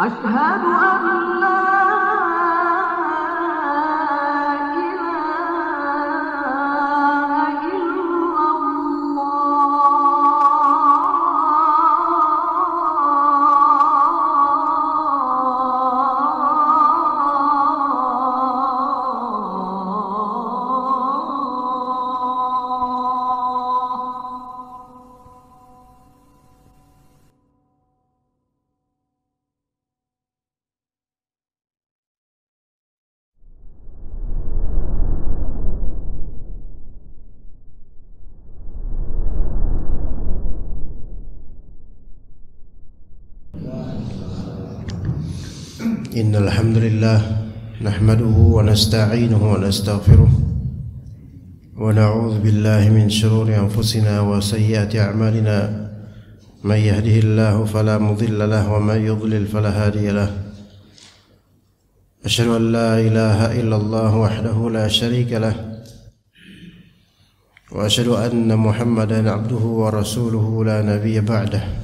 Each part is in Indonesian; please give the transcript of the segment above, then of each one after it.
أشهد أن لا لله نحمده ونستعينه ونستغفره ونعوذ بالله من شرور انفسنا وسيئات اعمالنا من يهده الله فلا مضل له ومن يضلل فلا هادي له اشهد ان لا اله الا الله وحده لا شريك له واشهد ان محمدا عبده ورسوله لا نبي بعده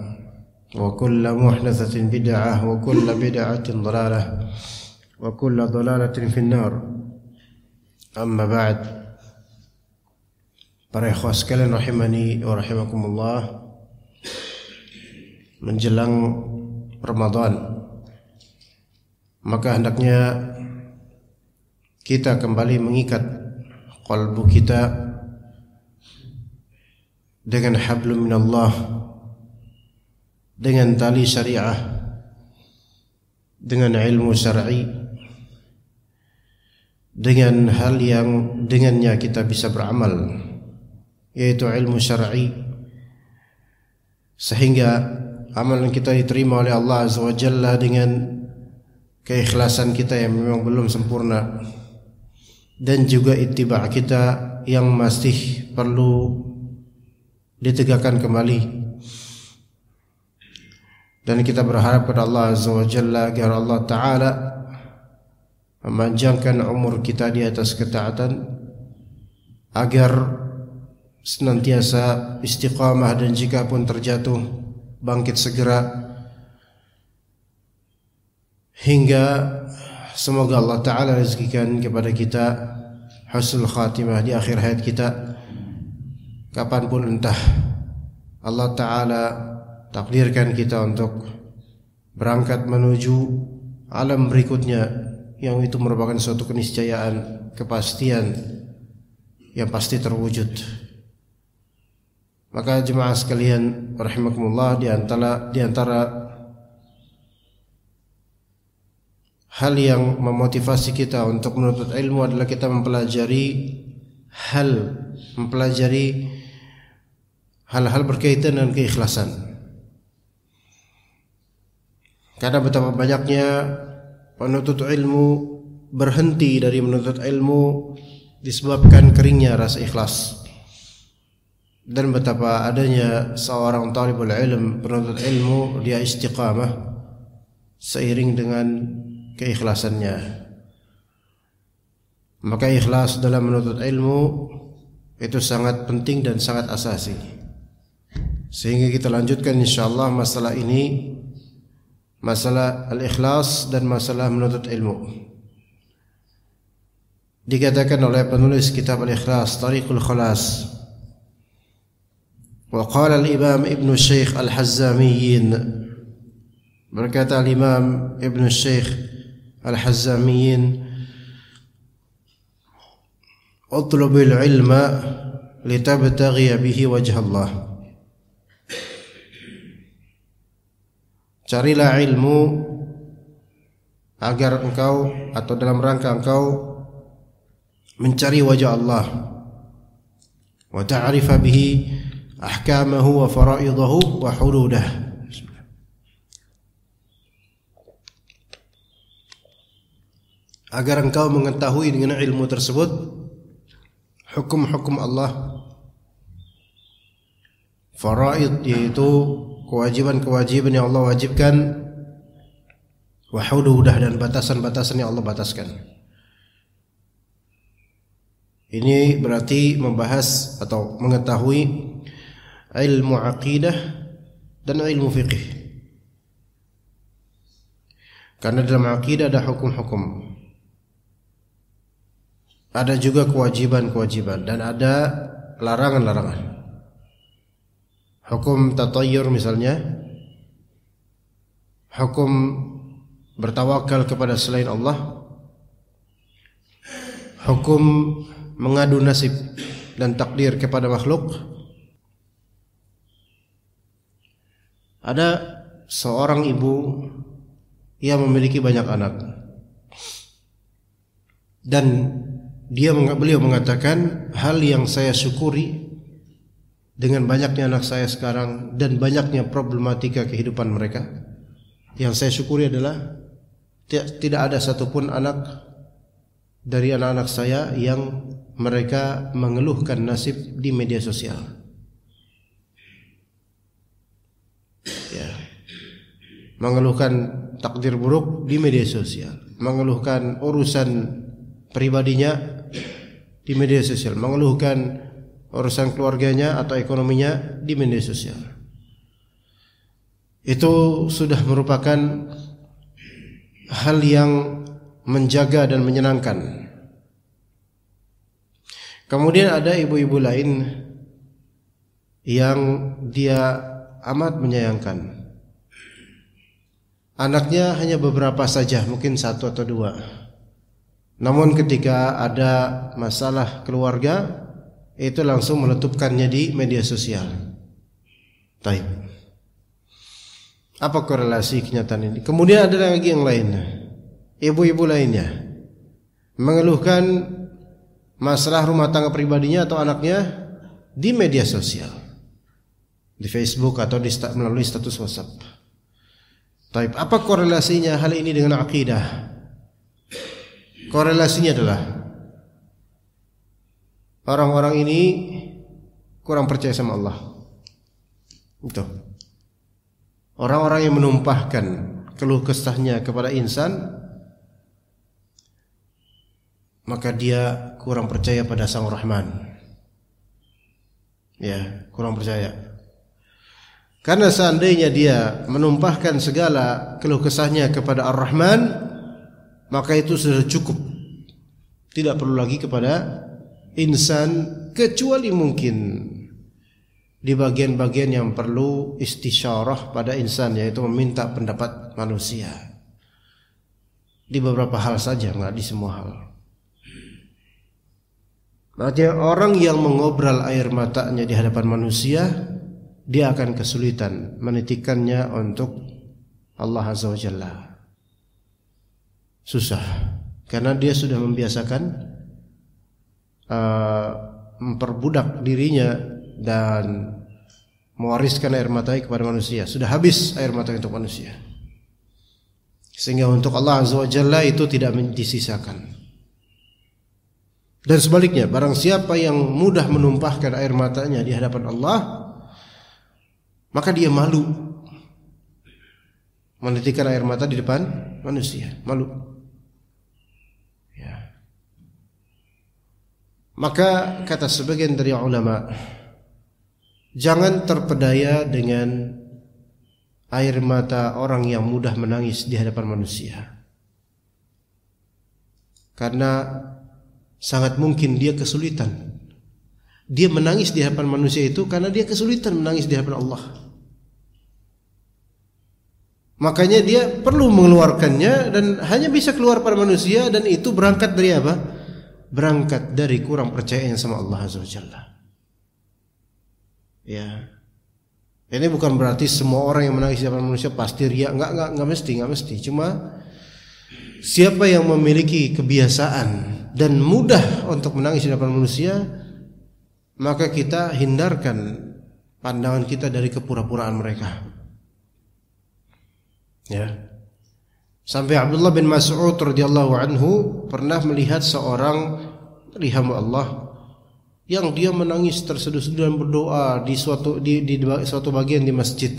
وكل محدثة بدعة وكل بدعة ضلالة وكل ضلالة في النار أما بعد Para ikhwah sekalian rahimani wa rahimakumullah Menjelang Ramadan Maka hendaknya Kita kembali mengikat Qalbu kita Dengan hablum minallah Allah dengan tali syariah dengan ilmu syar'i dengan hal yang dengannya kita bisa beramal yaitu ilmu syar'i sehingga amalan kita diterima oleh Allah Azza wa Jalla dengan keikhlasan kita yang memang belum sempurna dan juga ittiba kita yang masih perlu ditegakkan kembali dan kita berharap kepada Allah Azza wa Jalla agar Allah Ta'ala memanjangkan umur kita di atas ketaatan agar senantiasa istiqamah dan jika pun terjatuh bangkit segera hingga semoga Allah Ta'ala rezekikan kepada kita hasil khatimah di akhir hayat kita kapanpun entah Allah Ta'ala takdirkan kita untuk berangkat menuju alam berikutnya yang itu merupakan suatu keniscayaan, kepastian yang pasti terwujud. Maka jemaah sekalian rahimakumullah di antara di antara hal yang memotivasi kita untuk menuntut ilmu adalah kita mempelajari hal mempelajari hal-hal berkaitan dengan keikhlasan. Karena betapa banyaknya penuntut ilmu berhenti dari menuntut ilmu disebabkan keringnya rasa ikhlas. Dan betapa adanya seorang talibul ilm penuntut ilmu dia istiqamah seiring dengan keikhlasannya. Maka ikhlas dalam menuntut ilmu itu sangat penting dan sangat asasi. Sehingga kita lanjutkan insyaallah masalah ini masalah al-ikhlas dan masalah menuntut ilmu. Dikatakan oleh penulis kitab al-ikhlas Tariqul Khalas al-Imam الإمام ابن Al-Hazzamiyyin berkata al-Imam الإمام ابن الشيخ الحزاميين اطلب العلم لتبتغي به وجه الله carilah ilmu agar engkau atau dalam rangka engkau mencari wajah Allah wa ta'rifa bihi ahkamahu wa faraidahu wa hududah agar engkau mengetahui dengan ilmu tersebut hukum-hukum Allah faraid yaitu kewajiban-kewajiban yang Allah wajibkan wahududah dan batasan-batasan yang Allah bataskan. Ini berarti membahas atau mengetahui ilmu akidah dan ilmu fikih. Karena dalam akidah ada hukum-hukum. Ada juga kewajiban-kewajiban dan ada larangan-larangan. Hukum tatayur misalnya Hukum bertawakal kepada selain Allah Hukum mengadu nasib dan takdir kepada makhluk Ada seorang ibu yang memiliki banyak anak dan dia beliau mengatakan hal yang saya syukuri dengan banyaknya anak saya sekarang dan banyaknya problematika kehidupan mereka yang saya syukuri adalah tidak ada satupun anak dari anak-anak saya yang mereka mengeluhkan nasib di media sosial. Ya. Mengeluhkan takdir buruk di media sosial, mengeluhkan urusan pribadinya di media sosial, mengeluhkan urusan keluarganya atau ekonominya di media sosial. Itu sudah merupakan hal yang menjaga dan menyenangkan. Kemudian ada ibu-ibu lain yang dia amat menyayangkan. Anaknya hanya beberapa saja, mungkin satu atau dua. Namun ketika ada masalah keluarga, itu langsung meletupkannya di media sosial. Taib. Apa korelasi kenyataan ini? Kemudian ada lagi yang lain. Ibu-ibu lainnya mengeluhkan masalah rumah tangga pribadinya atau anaknya di media sosial. Di Facebook atau di melalui status WhatsApp. Taib. Apa korelasinya hal ini dengan akidah? Korelasinya adalah orang-orang ini kurang percaya sama Allah. Itu. Orang-orang yang menumpahkan keluh kesahnya kepada insan maka dia kurang percaya pada Sang Rahman. Ya, kurang percaya. Karena seandainya dia menumpahkan segala keluh kesahnya kepada Ar-Rahman, maka itu sudah cukup. Tidak perlu lagi kepada insan kecuali mungkin di bagian-bagian yang perlu istisyarah pada insan yaitu meminta pendapat manusia di beberapa hal saja nggak di semua hal artinya orang yang mengobral air matanya di hadapan manusia dia akan kesulitan menitikannya untuk Allah Azza wa Jalla susah karena dia sudah membiasakan Eh, memperbudak dirinya dan mewariskan air mata kepada manusia. Sudah habis air mata untuk manusia. Sehingga untuk Allah Azza wa Jalla itu tidak disisakan. Dan sebaliknya, barang siapa yang mudah menumpahkan air matanya di hadapan Allah, maka dia malu menitikan air mata di depan manusia, malu. Maka kata sebagian dari ulama, jangan terpedaya dengan air mata orang yang mudah menangis di hadapan manusia. Karena sangat mungkin dia kesulitan. Dia menangis di hadapan manusia itu karena dia kesulitan menangis di hadapan Allah. Makanya dia perlu mengeluarkannya dan hanya bisa keluar pada manusia dan itu berangkat dari apa? berangkat dari kurang percayaan sama Allah Azza wa Ya. Ini bukan berarti semua orang yang menangis di hadapan manusia pasti ria, nggak nggak nggak mesti, nggak mesti. Cuma siapa yang memiliki kebiasaan dan mudah untuk menangis di hadapan manusia, maka kita hindarkan pandangan kita dari kepura-puraan mereka. Ya. Sampai Abdullah bin Mas'ud radhiyallahu anhu pernah melihat seorang dari Allah yang dia menangis terseduh-seduh dan berdoa di suatu di, di, di suatu bagian di masjid.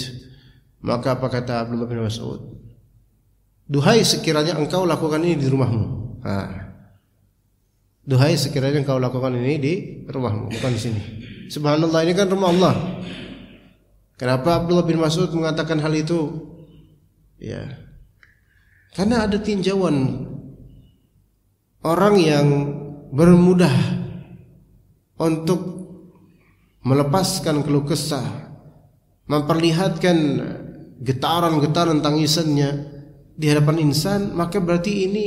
Maka apa kata Abdullah bin Mas'ud? Duhai sekiranya engkau lakukan ini di rumahmu. Nah. Duhai sekiranya engkau lakukan ini di rumahmu, bukan di sini. Subhanallah ini kan rumah Allah. Kenapa Abdullah bin Mas'ud mengatakan hal itu? Ya. Karena ada tinjauan orang yang bermudah untuk melepaskan keluh kesah, memperlihatkan getaran-getaran tangisannya di hadapan insan, maka berarti ini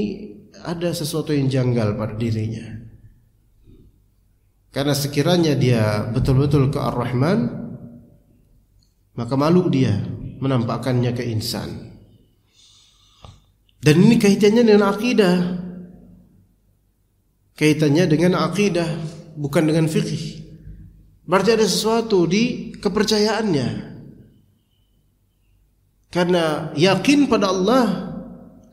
ada sesuatu yang janggal pada dirinya. Karena sekiranya dia betul-betul ke Ar-Rahman, maka malu dia menampakkannya ke insan. Dan ini kaitannya dengan akidah. Kaitannya dengan akidah, bukan dengan fikih. Berarti ada sesuatu di kepercayaannya. Karena yakin pada Allah,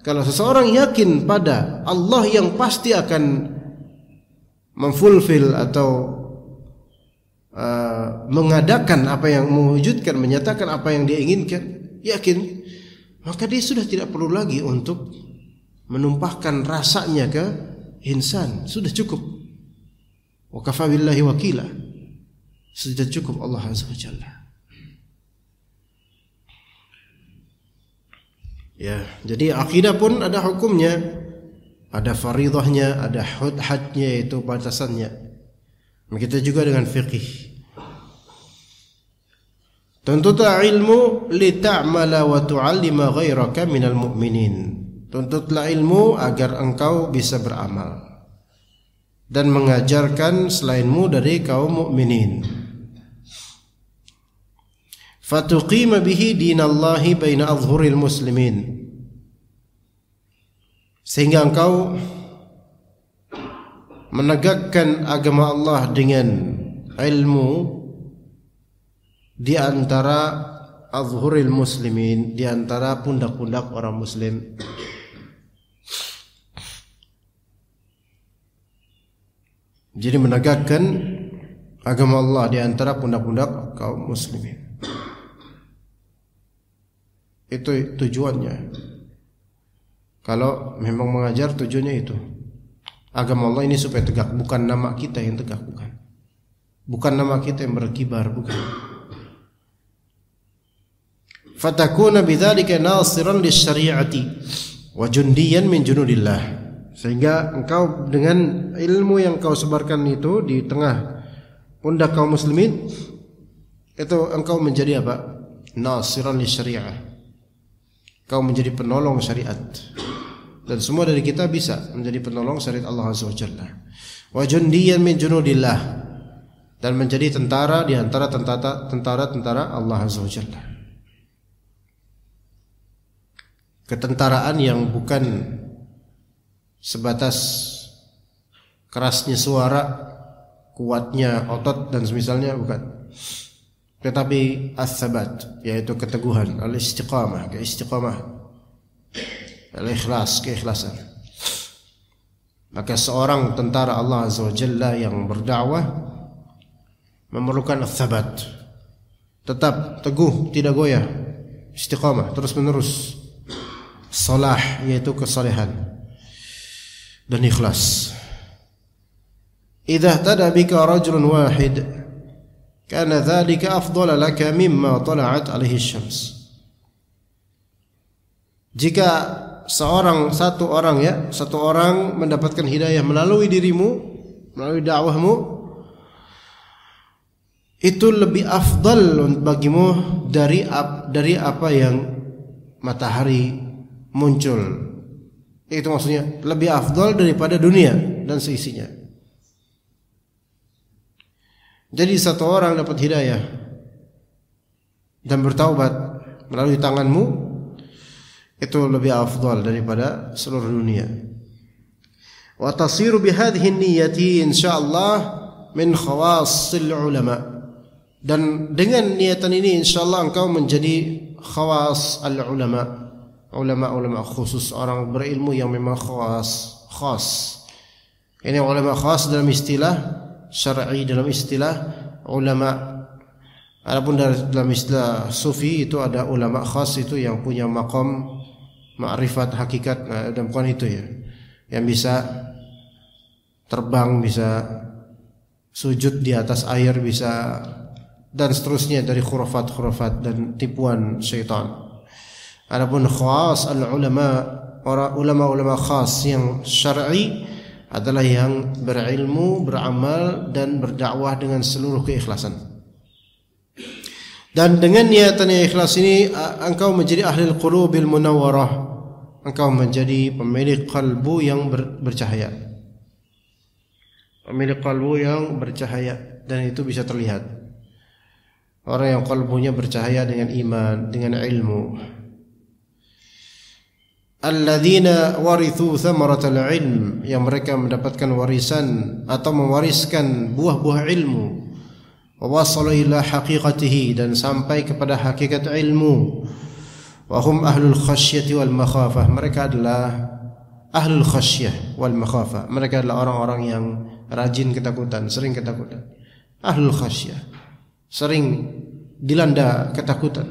kalau seseorang yakin pada Allah yang pasti akan memfulfill atau uh, mengadakan apa yang mewujudkan, menyatakan apa yang dia inginkan, yakin maka dia sudah tidak perlu lagi untuk menumpahkan rasanya ke insan sudah cukup wa wakila sudah cukup Allah azza ya jadi akidah pun ada hukumnya ada faridahnya ada hadnya itu batasannya kita juga dengan fikih Tuntutlah ilmu ta'mala wa tu'allima ghairaka minal mu'minin. Tuntutlah ilmu agar engkau bisa beramal dan mengajarkan selainmu dari kaum mukminin. Fatuqima bihi dinallahi baina adhhuril muslimin. Sehingga engkau menegakkan agama Allah dengan ilmu di antara azhuril muslimin di antara pundak-pundak orang muslim jadi menegakkan agama Allah di antara pundak-pundak kaum muslimin itu tujuannya kalau memang mengajar tujuannya itu agama Allah ini supaya tegak bukan nama kita yang tegak bukan bukan nama kita yang berkibar bukan fatakuna bidzalika nasiran lisyari'ati wa jundiyan min junudillah sehingga engkau dengan ilmu yang kau sebarkan itu di tengah pundak kaum muslimin itu engkau menjadi apa nasiran syariah kau menjadi penolong syariat dan semua dari kita bisa menjadi penolong syariat Allah azza wajalla wa jundiyan min junudillah dan menjadi tentara di antara tentara tentara-tentara Allah azza wajalla ketentaraan yang bukan sebatas kerasnya suara, kuatnya otot dan semisalnya bukan. Tetapi as-sabat yaitu keteguhan, al-istiqamah, keistiqamah. Al-ikhlas, keikhlasan. Maka seorang tentara Allah Azza wa Jalla yang berdakwah memerlukan as-sabat. Tetap teguh, tidak goyah, istiqamah terus-menerus salah yaitu kesalehan dan ikhlas. Idza tada bika rajulun wahid kana dzalika afdhal laka mimma tala'at alaihi syams. Jika seorang satu orang ya, satu orang mendapatkan hidayah melalui dirimu, melalui dakwahmu, itu lebih afdal bagimu dari dari apa yang matahari muncul. Itu maksudnya lebih afdol daripada dunia dan seisinya. Jadi satu orang dapat hidayah dan bertaubat melalui tanganmu itu lebih afdol daripada seluruh dunia. Wa tasiru bi hadhihi niyyati insyaallah min khawasil ulama. Dan dengan niatan ini insyaallah engkau menjadi khawas al ulama, ulama-ulama khusus orang berilmu yang memang khas khas ini ulama khas dalam istilah syar'i dalam istilah ulama adapun dalam istilah sufi itu ada ulama khas itu yang punya makom ma'rifat hakikat nah, dan bukan itu ya yang bisa terbang bisa sujud di atas air bisa dan seterusnya dari khurafat-khurafat dan tipuan syaitan. Adapun khas al ulama ulama-ulama khas yang syar'i adalah yang berilmu, beramal dan berdakwah dengan seluruh keikhlasan. Dan dengan niatan yang ikhlas ini engkau menjadi ahli qulubil munawwarah. Engkau menjadi pemilik kalbu yang ber, bercahaya. Pemilik kalbu yang bercahaya dan itu bisa terlihat. Orang yang kalbunya bercahaya dengan iman, dengan ilmu, alladzina warithu thamaratal ilm yang mereka mendapatkan warisan atau mewariskan buah-buah ilmu wa wasalu ila haqiqatihi dan sampai kepada hakikat ilmu wa hum ahlul khasyati wal makhafah mereka adalah ahlul khasyah wal makhafah mereka adalah orang-orang yang rajin ketakutan sering ketakutan ahlul khasyah sering dilanda ketakutan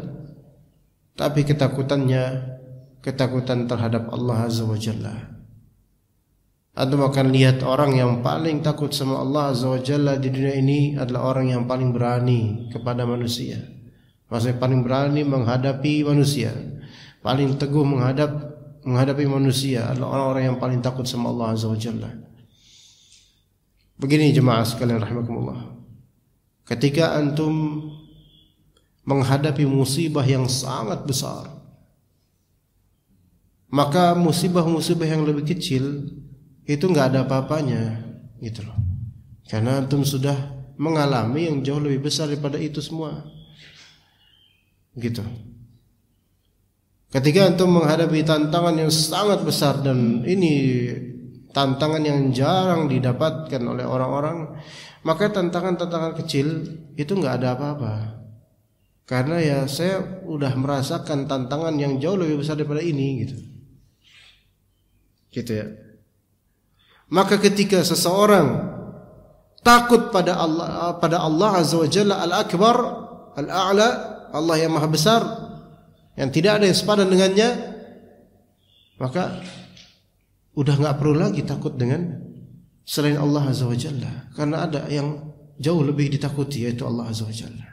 tapi ketakutannya ketakutan terhadap Allah Azza wa Jalla. Antum akan lihat orang yang paling takut sama Allah Azza wa Jalla di dunia ini adalah orang yang paling berani kepada manusia. Maksudnya paling berani menghadapi manusia. Paling teguh menghadap menghadapi manusia adalah orang-orang yang paling takut sama Allah Azza wa Jalla. Begini jemaah sekalian rahimakumullah. Ketika antum menghadapi musibah yang sangat besar, maka musibah-musibah yang lebih kecil itu nggak ada apa-apanya gitu loh karena antum sudah mengalami yang jauh lebih besar daripada itu semua gitu ketika antum menghadapi tantangan yang sangat besar dan ini tantangan yang jarang didapatkan oleh orang-orang maka tantangan-tantangan kecil itu nggak ada apa-apa karena ya saya udah merasakan tantangan yang jauh lebih besar daripada ini gitu Gitu ya. Maka ketika seseorang takut pada Allah pada Allah Azza wa Jalla Al-Akbar, Al-A'la, Allah yang Maha Besar yang tidak ada yang sepadan dengannya, maka udah nggak perlu lagi takut dengan selain Allah Azza wa Jalla karena ada yang jauh lebih ditakuti yaitu Allah Azza wa Jalla.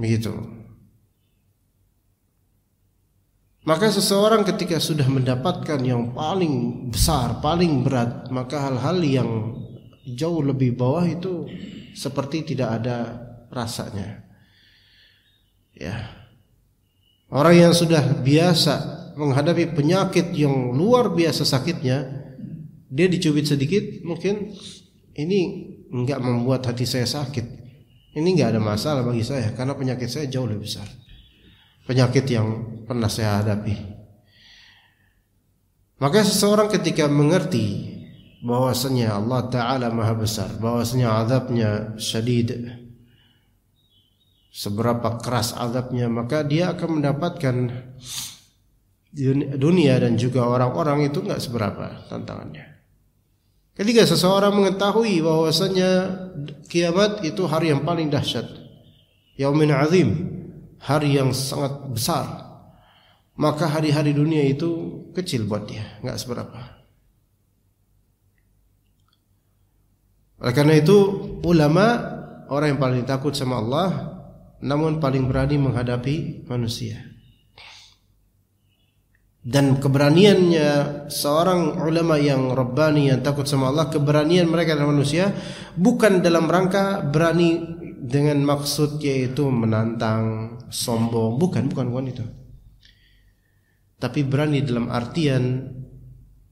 Begitu. Maka seseorang ketika sudah mendapatkan yang paling besar, paling berat, maka hal-hal yang jauh lebih bawah itu seperti tidak ada rasanya. Ya. Orang yang sudah biasa menghadapi penyakit yang luar biasa sakitnya, dia dicubit sedikit, mungkin ini nggak membuat hati saya sakit. Ini nggak ada masalah bagi saya karena penyakit saya jauh lebih besar. Penyakit yang pernah saya hadapi. Maka seseorang ketika mengerti bahwasanya Allah Taala Maha Besar, bahwasanya azabnya syadid, seberapa keras azabnya, maka dia akan mendapatkan dunia dan juga orang-orang itu nggak seberapa tantangannya. Ketika seseorang mengetahui bahwasanya kiamat itu hari yang paling dahsyat, yaumin azim, hari yang sangat besar maka hari-hari dunia itu kecil buat dia, nggak seberapa. Oleh karena itu ulama orang yang paling takut sama Allah namun paling berani menghadapi manusia. Dan keberaniannya seorang ulama yang rabbani yang takut sama Allah, keberanian mereka dan manusia bukan dalam rangka berani dengan maksud yaitu menantang, sombong, bukan bukan bukan itu tapi berani dalam artian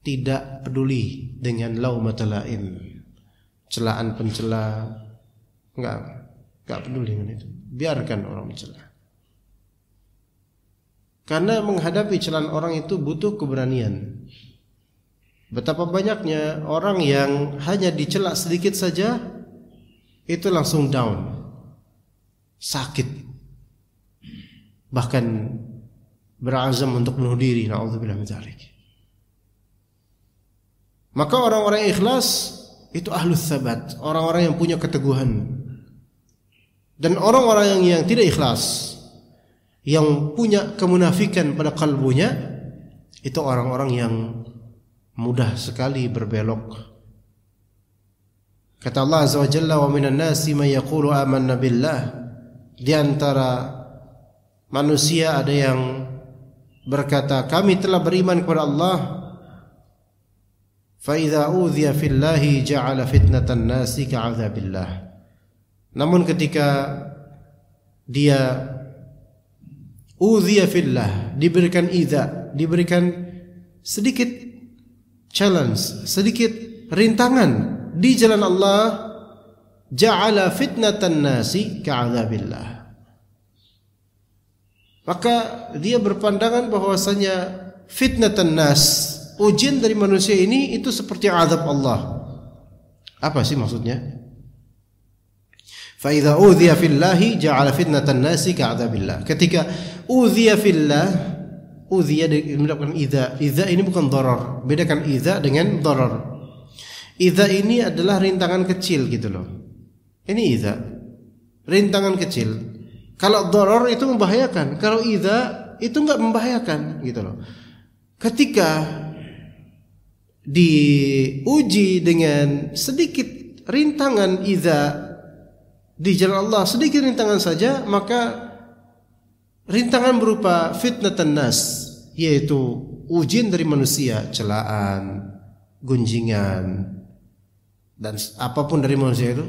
tidak peduli dengan laumatalaim celaan pencela nggak nggak peduli dengan itu biarkan orang mencela karena menghadapi celaan orang itu butuh keberanian betapa banyaknya orang yang hanya dicela sedikit saja itu langsung down sakit bahkan berazam untuk bunuh diri. Maka orang-orang ikhlas itu ahlus sabat, orang-orang yang punya keteguhan. Dan orang-orang yang, yang tidak ikhlas, yang punya kemunafikan pada kalbunya, itu orang-orang yang mudah sekali berbelok. Kata Allah Azza wa Jalla wa minan nasi may yaqulu amanna billah. Di antara manusia ada yang berkata kami telah beriman kepada Allah fa idza udhiya fillahi ja'ala fitnatan nasi ka'adzabillah namun ketika dia udhiya fillah diberikan idza diberikan sedikit challenge sedikit rintangan di jalan Allah ja'ala fitnatan nasi ka'adzabillah maka dia berpandangan bahwasanya fitnatan nas, ujian dari manusia ini itu seperti azab Allah. Apa sih maksudnya? fil lahi udhiya fillahi ja'ala fitnatan nasi ka'adzabillah. Ketika udhiya fillah, udhiya mendapatkan iza iza ini bukan doror. Bedakan iza dengan doror. iza ini adalah rintangan kecil gitu loh. Ini iza Rintangan kecil. Kalau doror itu membahayakan, kalau ida itu nggak membahayakan gitu loh. Ketika diuji dengan sedikit rintangan ida di jalan Allah sedikit rintangan saja maka rintangan berupa fitnah tenas, yaitu ujian dari manusia celaan gunjingan dan apapun dari manusia itu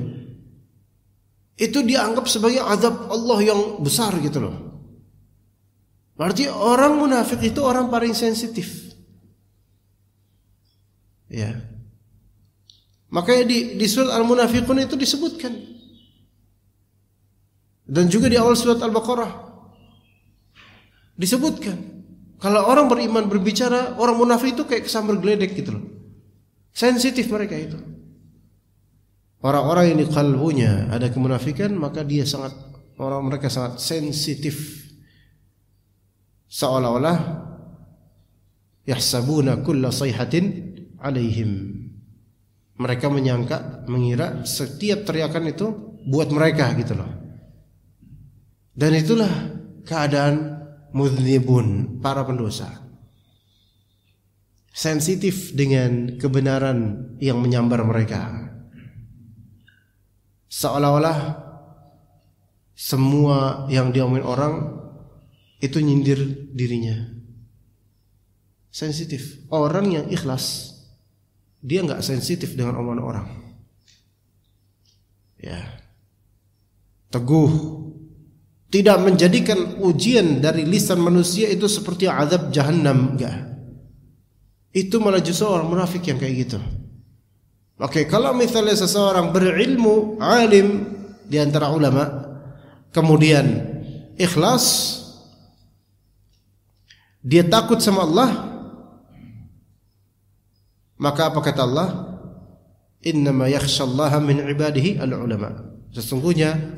itu dianggap sebagai azab Allah yang besar gitu loh. Berarti orang munafik itu orang paling sensitif. Ya. Makanya di, di surat Al-Munafiqun itu disebutkan. Dan juga di awal surat Al-Baqarah disebutkan. Kalau orang beriman berbicara, orang munafik itu kayak kesambar geledek gitu loh. Sensitif mereka itu orang-orang yang di kalbunya ada kemunafikan maka dia sangat orang mereka sangat sensitif seolah-olah yahsabuna kulla sayhatin alaihim mereka menyangka mengira setiap teriakan itu buat mereka gitu loh dan itulah keadaan mudhibun para pendosa sensitif dengan kebenaran yang menyambar mereka seolah-olah semua yang diomongin orang itu nyindir dirinya. Sensitif. Orang yang ikhlas dia nggak sensitif dengan omongan orang. Ya. Teguh tidak menjadikan ujian dari lisan manusia itu seperti azab jahanam enggak. Itu malah justru orang munafik yang kayak gitu. Oke, okay, kalau misalnya seseorang berilmu, alim di antara ulama, kemudian ikhlas, dia takut sama Allah, maka apa kata Allah? Innama yakhshallaha min ibadihi al-ulama. Sesungguhnya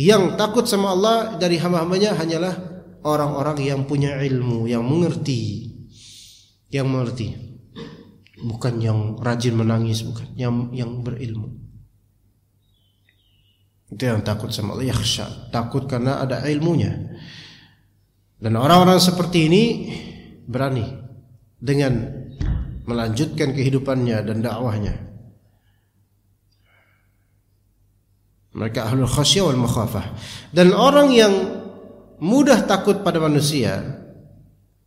yang takut sama Allah dari hamba-hambanya hanyalah orang-orang yang punya ilmu, yang mengerti, yang mengerti bukan yang rajin menangis, bukan yang yang berilmu. Itu yang takut sama Allah, yakhsha, takut karena ada ilmunya. Dan orang-orang seperti ini berani dengan melanjutkan kehidupannya dan dakwahnya. Mereka ahlul khasyah wal makhafah. Dan orang yang mudah takut pada manusia,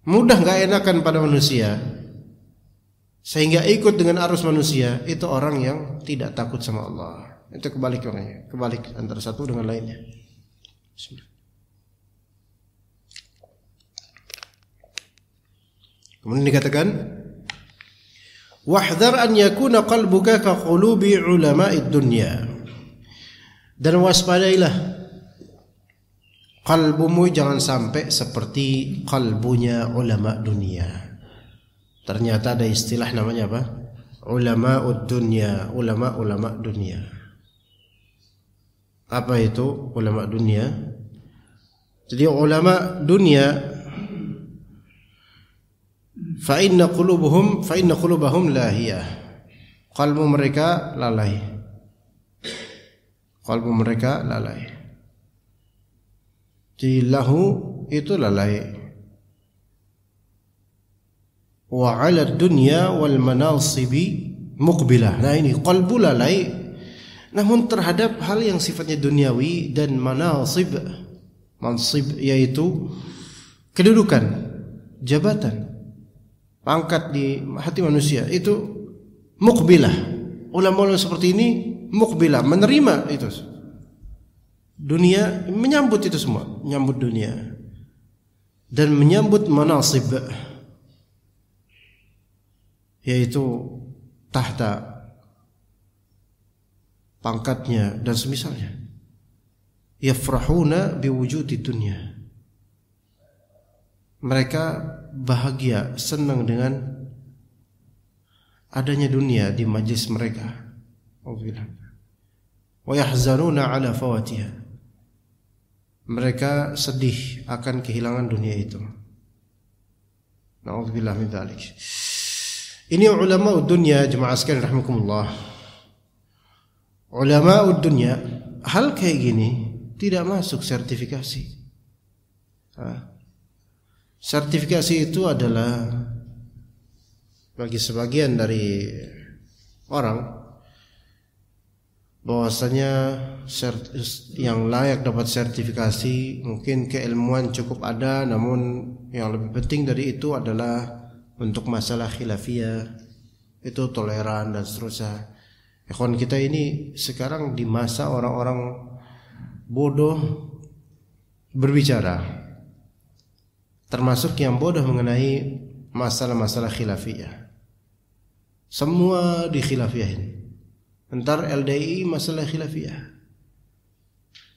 mudah nggak enakan pada manusia, sehingga ikut dengan arus manusia itu orang yang tidak takut sama Allah itu kebalik orangnya kebalik antara satu dengan lainnya kemudian dikatakan wahdar an yakuna qalbuka ka qulubi ulama'id dunya dan waspadailah kalbumu jangan sampai seperti kalbunya ulama dunia Ternyata ada istilah namanya apa? Ulama dunia, ulama ulama dunia. Apa itu ulama dunia? Jadi ulama dunia fa inna qulubuhum fa inna qulubahum lahiyah. Kalbu mereka lalai. Kalbu mereka lalai. Jadi lahu itu lalai wa 'ala dunya wal manasibi muqbilah. Nah ini qalbu lalai namun terhadap hal yang sifatnya duniawi dan manasib mansib yaitu kedudukan, jabatan, pangkat di hati manusia itu muqbilah. Ulama-ulama seperti ini muqbilah menerima itu. Dunia menyambut itu semua, menyambut dunia dan menyambut manasib yaitu tahta pangkatnya dan semisalnya yafrahuna biwujudi dunia mereka bahagia senang dengan adanya dunia di majlis mereka wa yahzanuna ala fawatiha mereka sedih akan kehilangan dunia itu. Nauzubillah min dzalik. Ini ulama dunia jemaah sekalian rahimakumullah. Ulama dunia hal kayak gini tidak masuk sertifikasi. Hah? Sertifikasi itu adalah bagi sebagian dari orang bahwasanya yang layak dapat sertifikasi mungkin keilmuan cukup ada namun yang lebih penting dari itu adalah untuk masalah khilafiyah itu toleran dan seterusnya. Ekon kita ini sekarang di masa orang-orang bodoh berbicara termasuk yang bodoh mengenai masalah-masalah khilafiyah. Semua di ini. Ntar LDI masalah khilafiyah.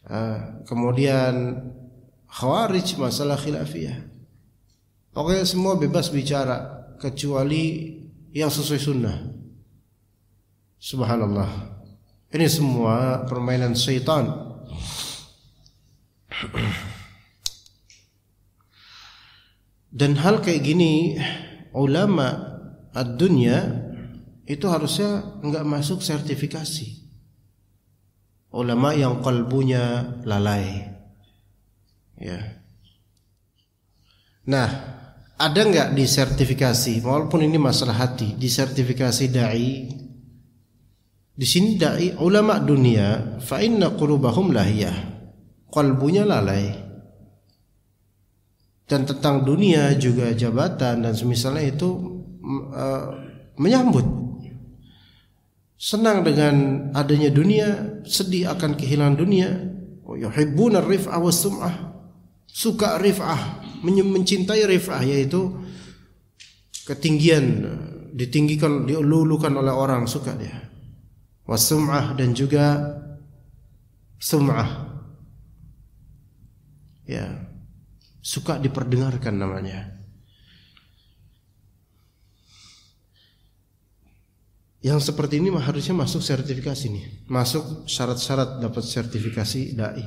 Ah, kemudian khawarij masalah khilafiyah Pokoknya semua bebas bicara kecuali yang sesuai sunnah. Subhanallah. Ini semua permainan setan. Dan hal kayak gini ulama ad dunia itu harusnya nggak masuk sertifikasi. Ulama yang kalbunya lalai. Ya. Nah, ada nggak disertifikasi walaupun ini masalah hati disertifikasi dai di sini dai ulama dunia fa inna qulubahum lahiyah kalbunya lalai dan tentang dunia juga jabatan dan semisalnya itu uh, menyambut senang dengan adanya dunia sedih akan kehilangan dunia yuhibbuna rif'a was sum'ah suka rif'ah mencintai rifah yaitu ketinggian ditinggikan diululukan oleh orang suka dia wasum'ah dan juga sum'ah ya suka diperdengarkan namanya Yang seperti ini harusnya masuk sertifikasi nih, masuk syarat-syarat dapat sertifikasi dai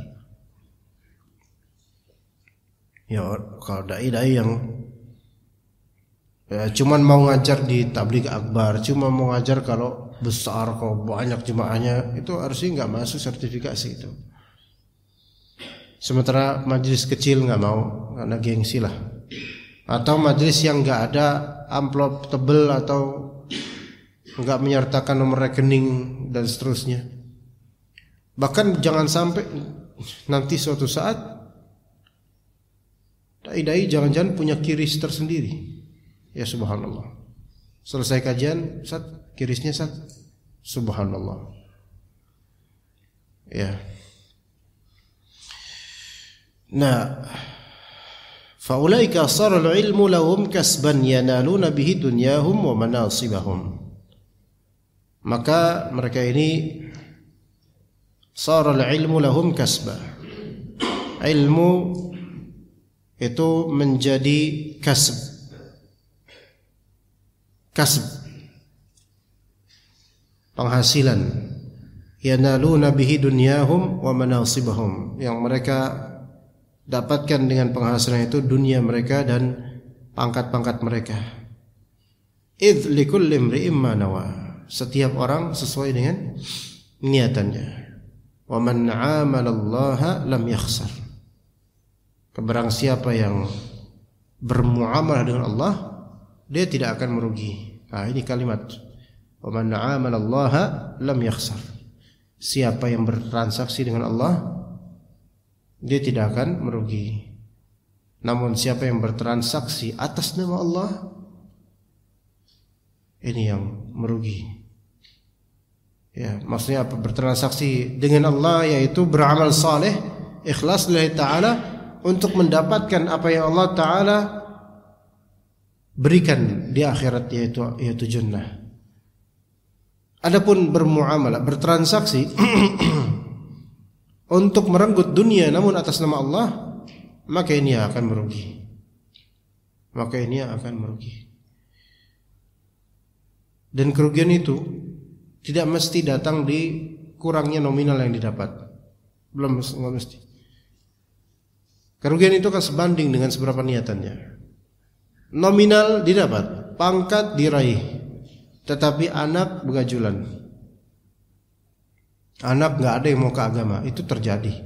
ya kalau dai dai yang ya, cuman mau ngajar di tablik akbar cuma mau ngajar kalau besar kalau banyak jemaahnya itu harusnya nggak masuk sertifikasi itu sementara majelis kecil nggak mau karena gengsi lah atau majelis yang nggak ada amplop tebel atau nggak menyertakan nomor rekening dan seterusnya bahkan jangan sampai nanti suatu saat Dai-dai jangan-jangan punya kiris tersendiri. Ya subhanallah. Selesai kajian, sat, kirisnya sat. Subhanallah. Ya. Nah, faulaika sar al-ilmu lahum kasban yanaluna bihi dunyahum wa manasibahum. Maka mereka ini sar al-ilmu lahum kasba. Ilmu itu menjadi kasb kasb penghasilan yanaluna bihi dunyahum wa manasibahum yang mereka dapatkan dengan penghasilan itu dunia mereka dan pangkat-pangkat mereka id likulli imri'in ma nawa setiap orang sesuai dengan niatannya wa man 'amala lam yakhsar Kebarang siapa yang bermuamalah dengan Allah, dia tidak akan merugi. Nah, ini kalimat. lam yakhsar. Siapa yang bertransaksi dengan Allah, dia tidak akan merugi. Namun siapa yang bertransaksi atas nama Allah, ini yang merugi. Ya, maksudnya apa bertransaksi dengan Allah yaitu beramal saleh ikhlas lillahi taala untuk mendapatkan apa yang Allah Ta'ala berikan di akhirat yaitu yaitu jannah. Adapun bermuamalah, bertransaksi untuk merenggut dunia namun atas nama Allah, maka ini akan merugi. Maka ini akan merugi. Dan kerugian itu tidak mesti datang di kurangnya nominal yang didapat. Belum nggak mesti. Kerugian itu kan sebanding dengan seberapa niatannya. Nominal didapat, pangkat diraih, tetapi anak begajulan. Anak nggak ada yang mau ke agama, itu terjadi.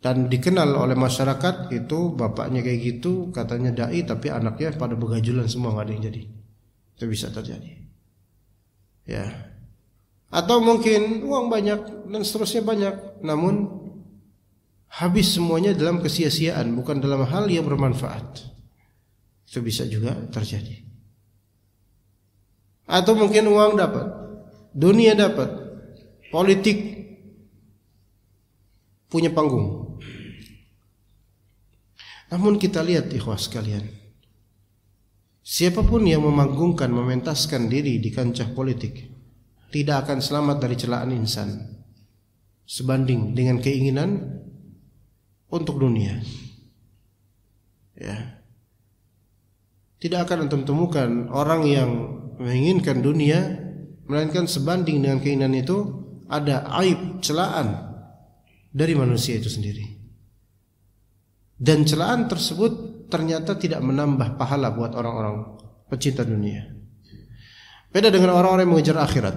Dan dikenal oleh masyarakat itu bapaknya kayak gitu, katanya dai, tapi anaknya pada begajulan semua nggak ada yang jadi. Itu bisa terjadi. Ya, atau mungkin uang banyak dan seterusnya banyak namun habis semuanya dalam kesia-siaan bukan dalam hal yang bermanfaat itu bisa juga terjadi atau mungkin uang dapat dunia dapat politik punya panggung namun kita lihat ikhwas kalian Siapapun yang memanggungkan, mementaskan diri di kancah politik tidak akan selamat dari celaan insan. Sebanding dengan keinginan untuk dunia. Ya. Tidak akan antum temukan orang yang menginginkan dunia melainkan sebanding dengan keinginan itu ada aib celaan dari manusia itu sendiri. Dan celaan tersebut ternyata tidak menambah pahala buat orang-orang pecinta dunia. Beda dengan orang-orang yang mengejar akhirat.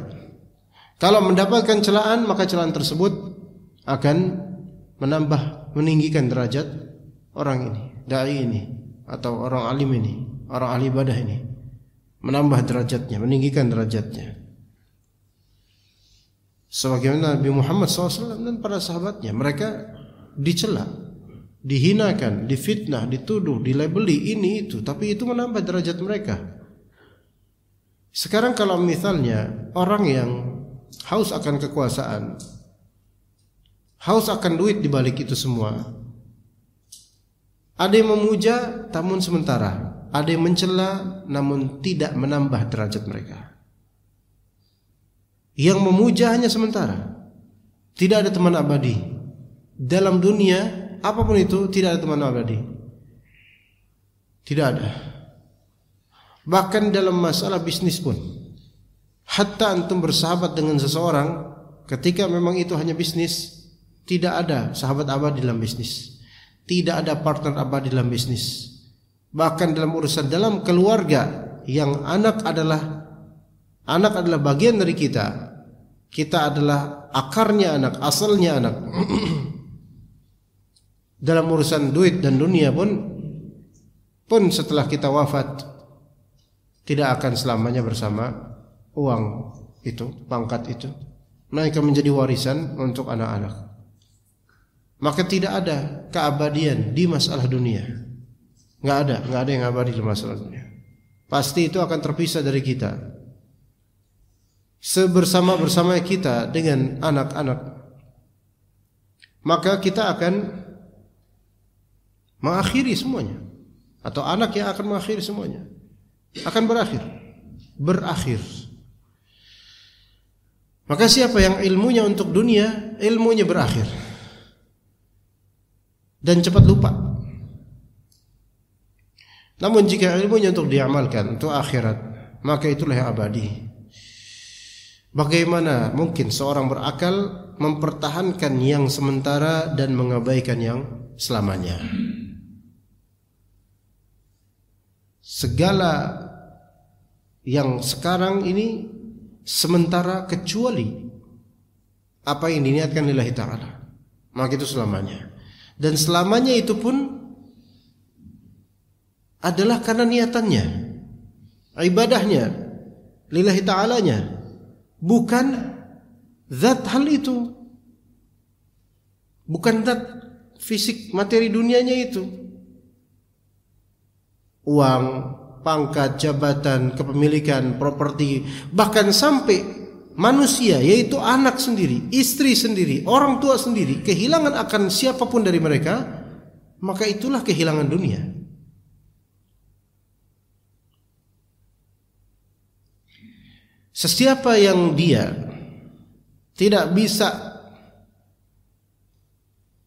Kalau mendapatkan celaan, maka celaan tersebut akan menambah meninggikan derajat orang ini, dai ini atau orang alim ini, orang ahli ibadah ini. Menambah derajatnya, meninggikan derajatnya. Sebagaimana Nabi Muhammad SAW dan para sahabatnya, mereka dicela, dihinakan, difitnah, dituduh, dilebeli ini itu, tapi itu menambah derajat mereka. Sekarang kalau misalnya orang yang haus akan kekuasaan, Haus akan duit di balik itu semua. Ada yang memuja namun sementara, ada yang mencela namun tidak menambah derajat mereka. Yang memuja hanya sementara. Tidak ada teman abadi. Dalam dunia apapun itu tidak ada teman abadi. Tidak ada. Bahkan dalam masalah bisnis pun. Hatta antum bersahabat dengan seseorang ketika memang itu hanya bisnis, tidak ada sahabat abadi dalam bisnis. Tidak ada partner abadi dalam bisnis. Bahkan dalam urusan dalam keluarga yang anak adalah anak adalah bagian dari kita. Kita adalah akarnya anak, asalnya anak. dalam urusan duit dan dunia pun pun setelah kita wafat tidak akan selamanya bersama uang itu, pangkat itu. naik menjadi warisan untuk anak-anak maka tidak ada keabadian di masalah dunia. Nggak ada, nggak ada yang abadi di masalah dunia. Pasti itu akan terpisah dari kita. Sebersama-bersama kita dengan anak-anak, maka kita akan mengakhiri semuanya, atau anak yang akan mengakhiri semuanya, akan berakhir, berakhir. Maka siapa yang ilmunya untuk dunia, ilmunya berakhir dan cepat lupa. Namun jika ilmunya untuk diamalkan untuk akhirat, maka itulah yang abadi. Bagaimana mungkin seorang berakal mempertahankan yang sementara dan mengabaikan yang selamanya? Segala yang sekarang ini sementara kecuali apa yang diniatkan lillahi ta'ala maka itu selamanya dan selamanya itu pun adalah karena niatannya ibadahnya lillahi ta'alanya bukan zat hal itu bukan zat fisik materi dunianya itu uang pangkat jabatan kepemilikan properti bahkan sampai manusia yaitu anak sendiri, istri sendiri, orang tua sendiri kehilangan akan siapapun dari mereka, maka itulah kehilangan dunia. Sesiapa yang dia tidak bisa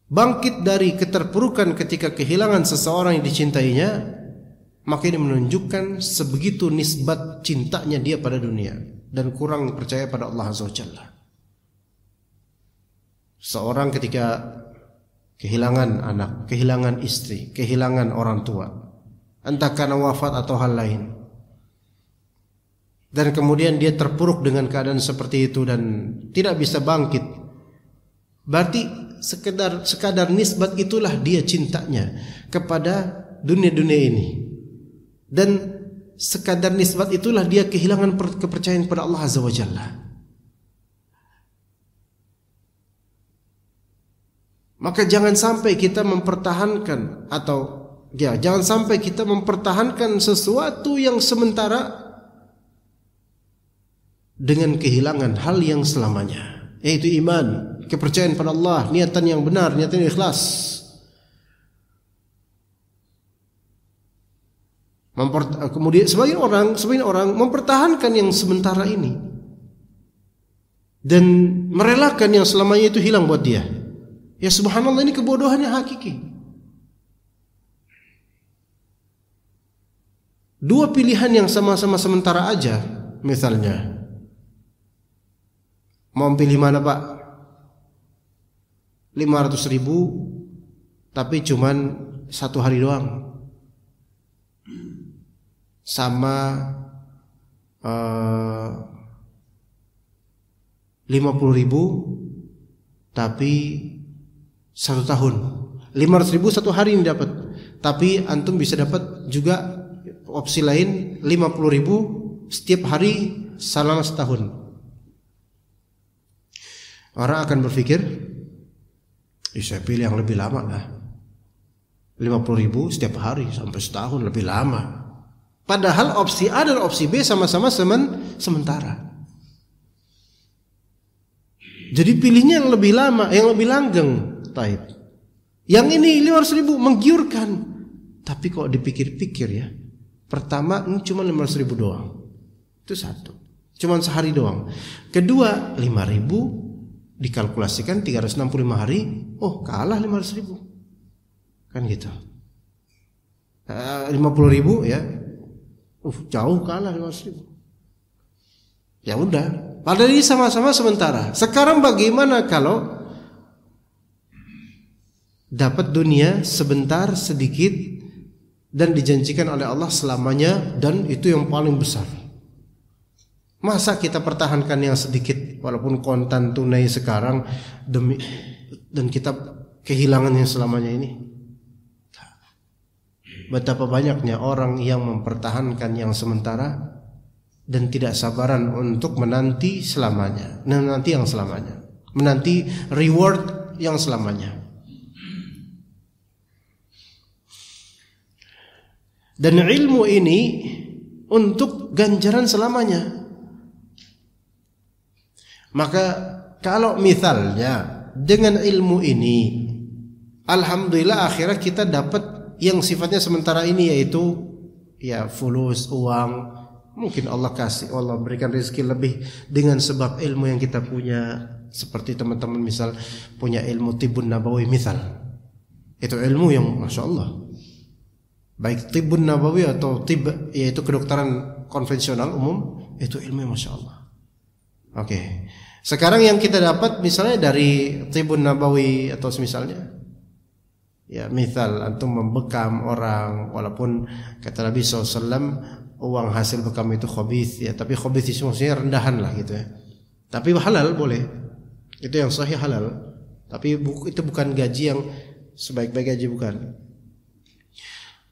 bangkit dari keterpurukan ketika kehilangan seseorang yang dicintainya, maka ini menunjukkan sebegitu nisbat cintanya dia pada dunia dan kurang percaya pada Allah Azza Jalla. Seorang ketika kehilangan anak, kehilangan istri, kehilangan orang tua, entah karena wafat atau hal lain. Dan kemudian dia terpuruk dengan keadaan seperti itu dan tidak bisa bangkit. Berarti sekedar sekadar nisbat itulah dia cintanya kepada dunia-dunia ini. Dan sekadar nisbat itulah dia kehilangan kepercayaan kepada Allah Azza wa Jalla. Maka jangan sampai kita mempertahankan atau ya jangan sampai kita mempertahankan sesuatu yang sementara dengan kehilangan hal yang selamanya yaitu iman, kepercayaan pada Allah, niatan yang benar, niatan yang ikhlas. Memper, kemudian sebagian orang, sebagian orang mempertahankan yang sementara ini dan merelakan yang selamanya itu hilang buat dia. Ya subhanallah ini kebodohan yang hakiki. Dua pilihan yang sama-sama sementara aja, misalnya. Mau pilih mana pak? ratus ribu, tapi cuman satu hari doang sama eh, lima puluh ribu tapi satu tahun lima ratus ribu satu hari ini dapat tapi antum bisa dapat juga opsi lain lima puluh ribu setiap hari selama setahun orang akan berpikir saya pilih yang lebih lama lah lima puluh ribu setiap hari sampai setahun lebih lama Padahal opsi A dan opsi B sama-sama semen, sementara. Jadi pilihnya yang lebih lama, yang lebih langgeng, taib. Yang ini 500 ribu menggiurkan. Tapi kok dipikir-pikir ya, pertama ini hmm, cuma 500 ribu doang. Itu satu. Cuma sehari doang. Kedua, 5 ribu dikalkulasikan 365 hari. Oh kalah 500 ribu. Kan gitu. 50 eh, ribu ya Uh, jauh kalah lima ribu. Ya udah. Padahal ini sama-sama sementara. Sekarang bagaimana kalau dapat dunia sebentar sedikit dan dijanjikan oleh Allah selamanya dan itu yang paling besar. Masa kita pertahankan yang sedikit walaupun kontan tunai sekarang demi dan kita kehilangan yang selamanya ini? betapa banyaknya orang yang mempertahankan yang sementara dan tidak sabaran untuk menanti selamanya, menanti yang selamanya, menanti reward yang selamanya. Dan ilmu ini untuk ganjaran selamanya. Maka kalau misalnya dengan ilmu ini Alhamdulillah akhirnya kita dapat yang sifatnya sementara ini yaitu ya fulus uang mungkin Allah kasih Allah berikan rezeki lebih dengan sebab ilmu yang kita punya seperti teman-teman misal punya ilmu tibun nabawi misal itu ilmu yang masya Allah baik tibun nabawi atau tib yaitu kedokteran konvensional umum itu ilmu yang masya Allah oke okay. sekarang yang kita dapat misalnya dari tibun nabawi atau misalnya Ya, misal antum membekam orang walaupun kata Nabi SAW uang hasil bekam itu khobith ya, tapi khobith itu maksudnya rendahan lah gitu ya. Tapi halal boleh. Itu yang sahih halal. Tapi itu bukan gaji yang sebaik-baik gaji bukan.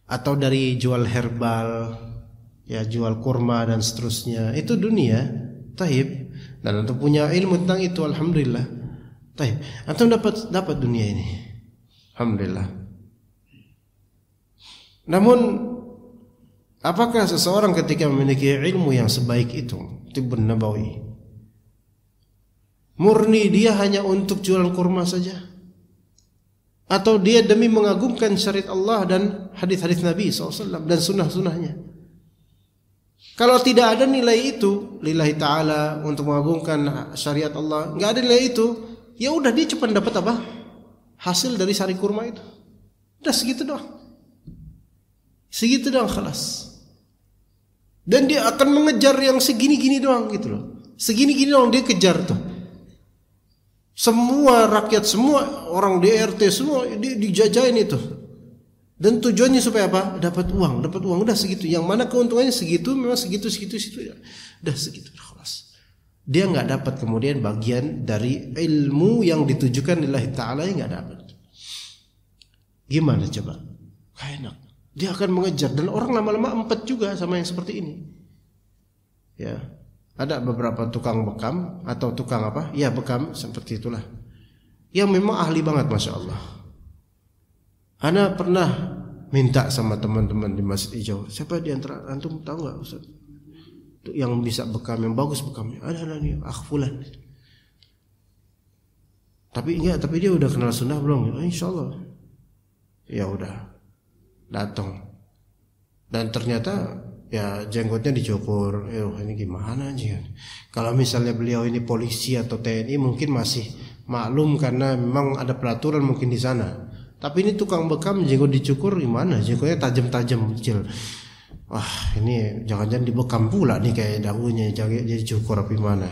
Atau dari jual herbal, ya jual kurma dan seterusnya. Itu dunia, tahib. Dan untuk punya ilmu tentang itu alhamdulillah. Tahib. Antum dapat dapat dunia ini. Alhamdulillah. Namun apakah seseorang ketika memiliki ilmu yang sebaik itu, Tibun nabawi, murni dia hanya untuk jual kurma saja? Atau dia demi mengagumkan syariat Allah dan hadis-hadis Nabi SAW dan sunnah-sunnahnya? Kalau tidak ada nilai itu lillahi taala untuk mengagungkan syariat Allah, nggak ada nilai itu, ya udah dia cepat dapat apa? hasil dari sari kurma itu. Udah segitu doang. Segitu doang kelas. Dan dia akan mengejar yang segini-gini doang gitu loh. Segini-gini doang dia kejar tuh. Semua rakyat, semua orang di RT, semua di, dijajain itu. Dan tujuannya supaya apa? Dapat uang, dapat uang. Udah segitu. Yang mana keuntungannya segitu, memang segitu, segitu, segitu. Udah segitu dia nggak dapat kemudian bagian dari ilmu yang ditujukan Allah taala yang nggak dapat gimana coba gak enak dia akan mengejar dan orang lama-lama empat juga sama yang seperti ini ya ada beberapa tukang bekam atau tukang apa ya bekam seperti itulah yang memang ahli banget masya Allah Ana pernah minta sama teman-teman di Masjid Hijau siapa di antara antum tahu nggak Ustaz yang bisa bekam yang bagus bekamnya ada ada nih ah, akhfulan tapi enggak tapi dia udah kenal sunnah belum oh, ah, insya Allah ya udah datang dan ternyata ya jenggotnya dicukur eh ini gimana aja kalau misalnya beliau ini polisi atau TNI mungkin masih maklum karena memang ada peraturan mungkin di sana tapi ini tukang bekam jenggot dicukur gimana jenggotnya tajam-tajam kecil wah ini jangan-jangan dibekam pula nih kayak daunnya jadi cukur apa mana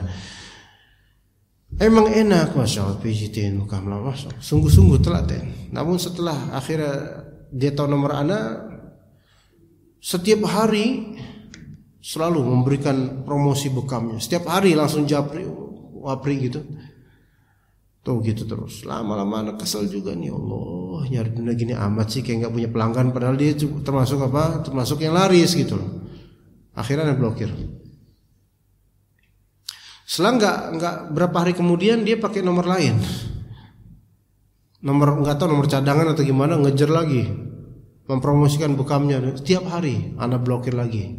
Emang enak Masya Allah pijitin muka Masya Allah Sungguh-sungguh telaten Namun setelah akhirnya dia tahu nomor anak Setiap hari Selalu memberikan promosi bekamnya Setiap hari langsung japri Wapri gitu Tuh gitu terus. Lama-lama anak kesel juga nih Allah nyari dunia gini amat sih kayak nggak punya pelanggan padahal dia termasuk apa? Termasuk yang laris gitu loh. Akhirnya dia blokir. Selang nggak nggak berapa hari kemudian dia pakai nomor lain. Nomor nggak tahu nomor cadangan atau gimana ngejar lagi mempromosikan bukamnya setiap hari anak blokir lagi.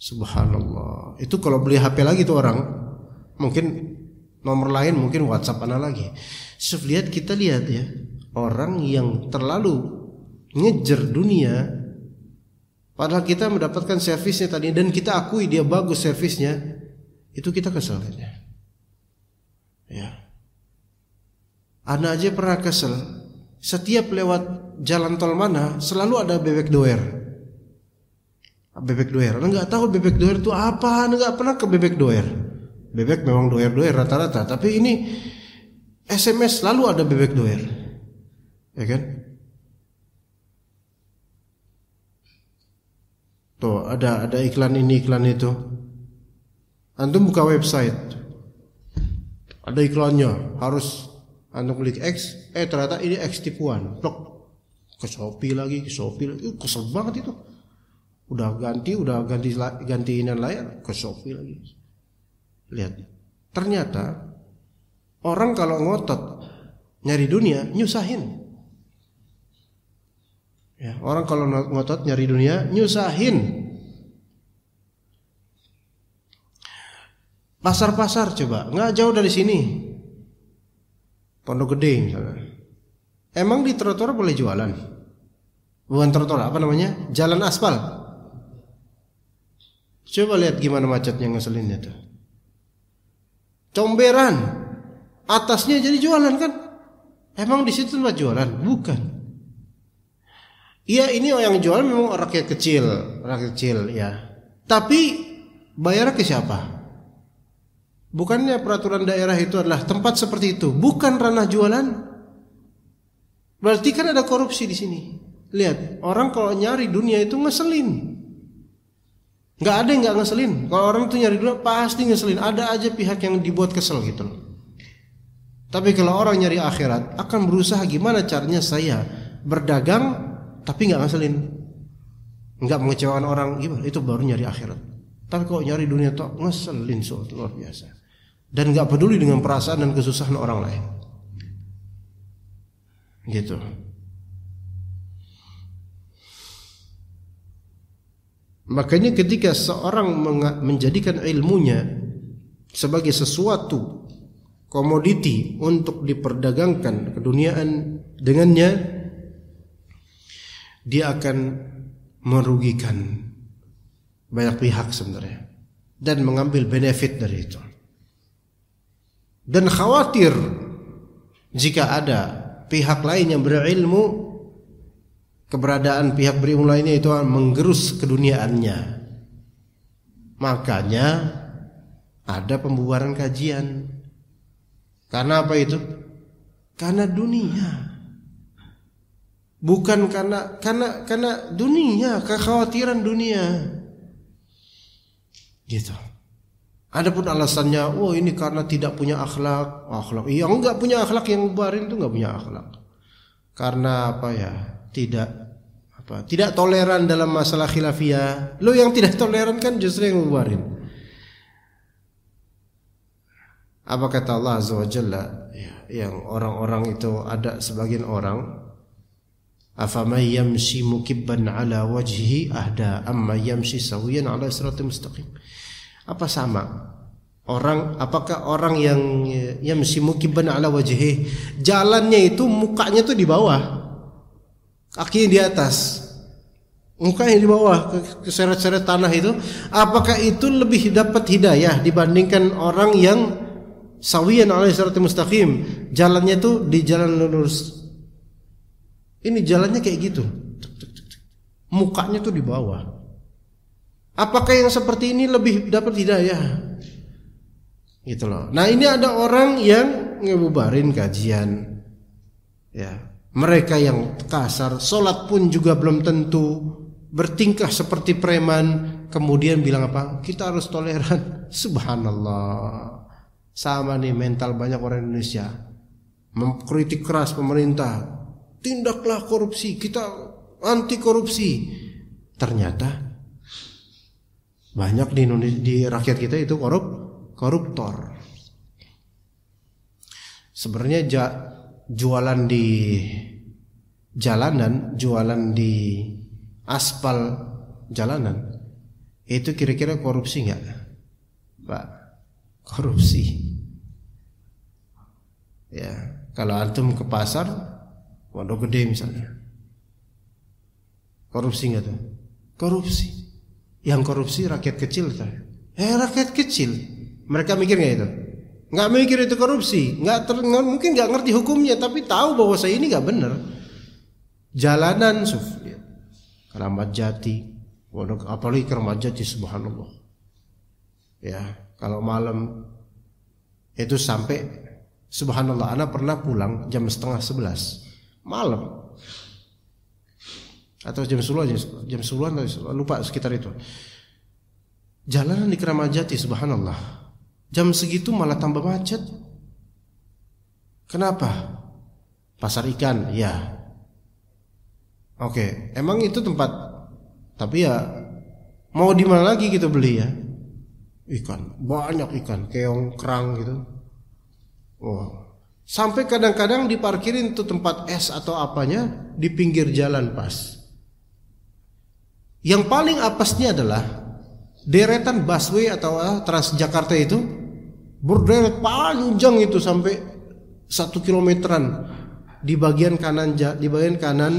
Subhanallah. Itu kalau beli HP lagi tuh orang mungkin nomor lain mungkin WhatsApp mana lagi. Syuf lihat kita lihat ya orang yang terlalu ngejer dunia padahal kita mendapatkan servisnya tadi dan kita akui dia bagus servisnya itu kita kesel ya. ya. aja pernah kesel setiap lewat jalan tol mana selalu ada bebek doer bebek doer. anda nggak tahu bebek doer itu apa, anda nggak pernah ke bebek doer. Bebek memang doer-doer rata-rata, tapi ini SMS lalu ada bebek doer. Ya kan? Tuh, ada ada iklan ini, iklan itu. Antum buka website. Ada iklannya, harus antum klik X, eh ternyata ini X tipuan. Plok. Ke Shopee lagi, ke Shopee lagi. Uh, kesel banget itu. Udah ganti, udah ganti ganti layar, ke Shopee lagi. Lihat, ternyata orang kalau ngotot nyari dunia nyusahin. Ya, orang kalau ngotot nyari dunia nyusahin. Pasar-pasar coba, nggak jauh dari sini. Pondok Gede misalnya. Emang di trotoar boleh jualan? Bukan trotoar, apa namanya? Jalan aspal. Coba lihat gimana macetnya ngeselinnya tuh comberan atasnya jadi jualan kan emang di situ tempat jualan bukan iya ini yang jual memang rakyat kecil rakyat kecil ya tapi bayar ke siapa bukannya peraturan daerah itu adalah tempat seperti itu bukan ranah jualan berarti kan ada korupsi di sini lihat orang kalau nyari dunia itu ngeselin Nggak ada yang nggak ngeselin. Kalau orang itu nyari dulu pasti ngeselin. Ada aja pihak yang dibuat kesel gitu loh. Tapi kalau orang nyari akhirat akan berusaha gimana caranya saya berdagang tapi nggak ngeselin, nggak mengecewakan orang gimana? Itu baru nyari akhirat. Tapi kalau nyari dunia tok ngeselin soal luar biasa dan nggak peduli dengan perasaan dan kesusahan orang lain. Gitu. Makanya ketika seorang menjadikan ilmunya sebagai sesuatu komoditi untuk diperdagangkan keduniaan dengannya dia akan merugikan banyak pihak sebenarnya dan mengambil benefit dari itu dan khawatir jika ada pihak lain yang berilmu keberadaan pihak berilmu lainnya itu menggerus keduniaannya. Makanya ada pembubaran kajian. Karena apa itu? Karena dunia. Bukan karena karena karena dunia, kekhawatiran dunia. Gitu. Adapun alasannya, oh ini karena tidak punya akhlak, akhlak. Iya, enggak punya akhlak yang bubarin itu enggak punya akhlak. Karena apa ya? tidak apa tidak toleran dalam masalah khilafiyah lo yang tidak toleran kan justru yang ngubarin apa kata Allah azza wa jalla ya, yang orang-orang itu ada sebagian orang afama yamshi mukibban ala wajhihi ahda amma yamshi sawiyan ala siratim mustaqim apa sama orang apakah orang yang yamshi mukibban ala wajih jalannya itu mukanya tuh di bawah kakinya di atas, mukanya di bawah, keseret-seret tanah itu, apakah itu lebih dapat hidayah dibandingkan orang yang sawian oleh siratal mustaqim, jalannya itu di jalan lurus. Ini jalannya kayak gitu. Mukanya tuh di bawah. Apakah yang seperti ini lebih dapat hidayah? Gitu loh. Nah, ini ada orang yang ngebubarin kajian. Ya mereka yang kasar, sholat pun juga belum tentu bertingkah seperti preman, kemudian bilang apa? Kita harus toleran. Subhanallah. Sama nih mental banyak orang Indonesia. Mengkritik keras pemerintah. Tindaklah korupsi, kita anti korupsi. Ternyata banyak di Indonesia, di rakyat kita itu korup koruptor. Sebenarnya jualan di jalanan, jualan di aspal jalanan, itu kira-kira korupsi nggak, Pak? Korupsi. Ya, kalau antum ke pasar, Pondok Gede misalnya, korupsi nggak tuh? Korupsi. Yang korupsi rakyat kecil tuh. Eh rakyat kecil, mereka mikir nggak itu? nggak mikir itu korupsi, nggak ter, mungkin nggak ngerti hukumnya, tapi tahu bahwa saya ini nggak bener. Jalanan suf, iya. Keramat Jati, apalagi Keramat Jati, Subhanallah. Ya, kalau malam itu sampai Subhanallah, anak pernah pulang jam setengah sebelas malam atau jam sepuluh jam sepuluh lupa sekitar itu. Jalanan di Keramat Jati, Subhanallah Jam segitu malah tambah macet. Kenapa? Pasar ikan, ya. Oke, emang itu tempat. Tapi ya mau di mana lagi kita beli ya? Ikan, banyak ikan, keong, kerang gitu. Oh, Sampai kadang-kadang diparkirin tuh tempat es atau apanya di pinggir jalan pas. Yang paling apesnya adalah deretan busway atau ah, Transjakarta itu berderet panjang itu sampai satu kilometeran di bagian kanan di bagian kanan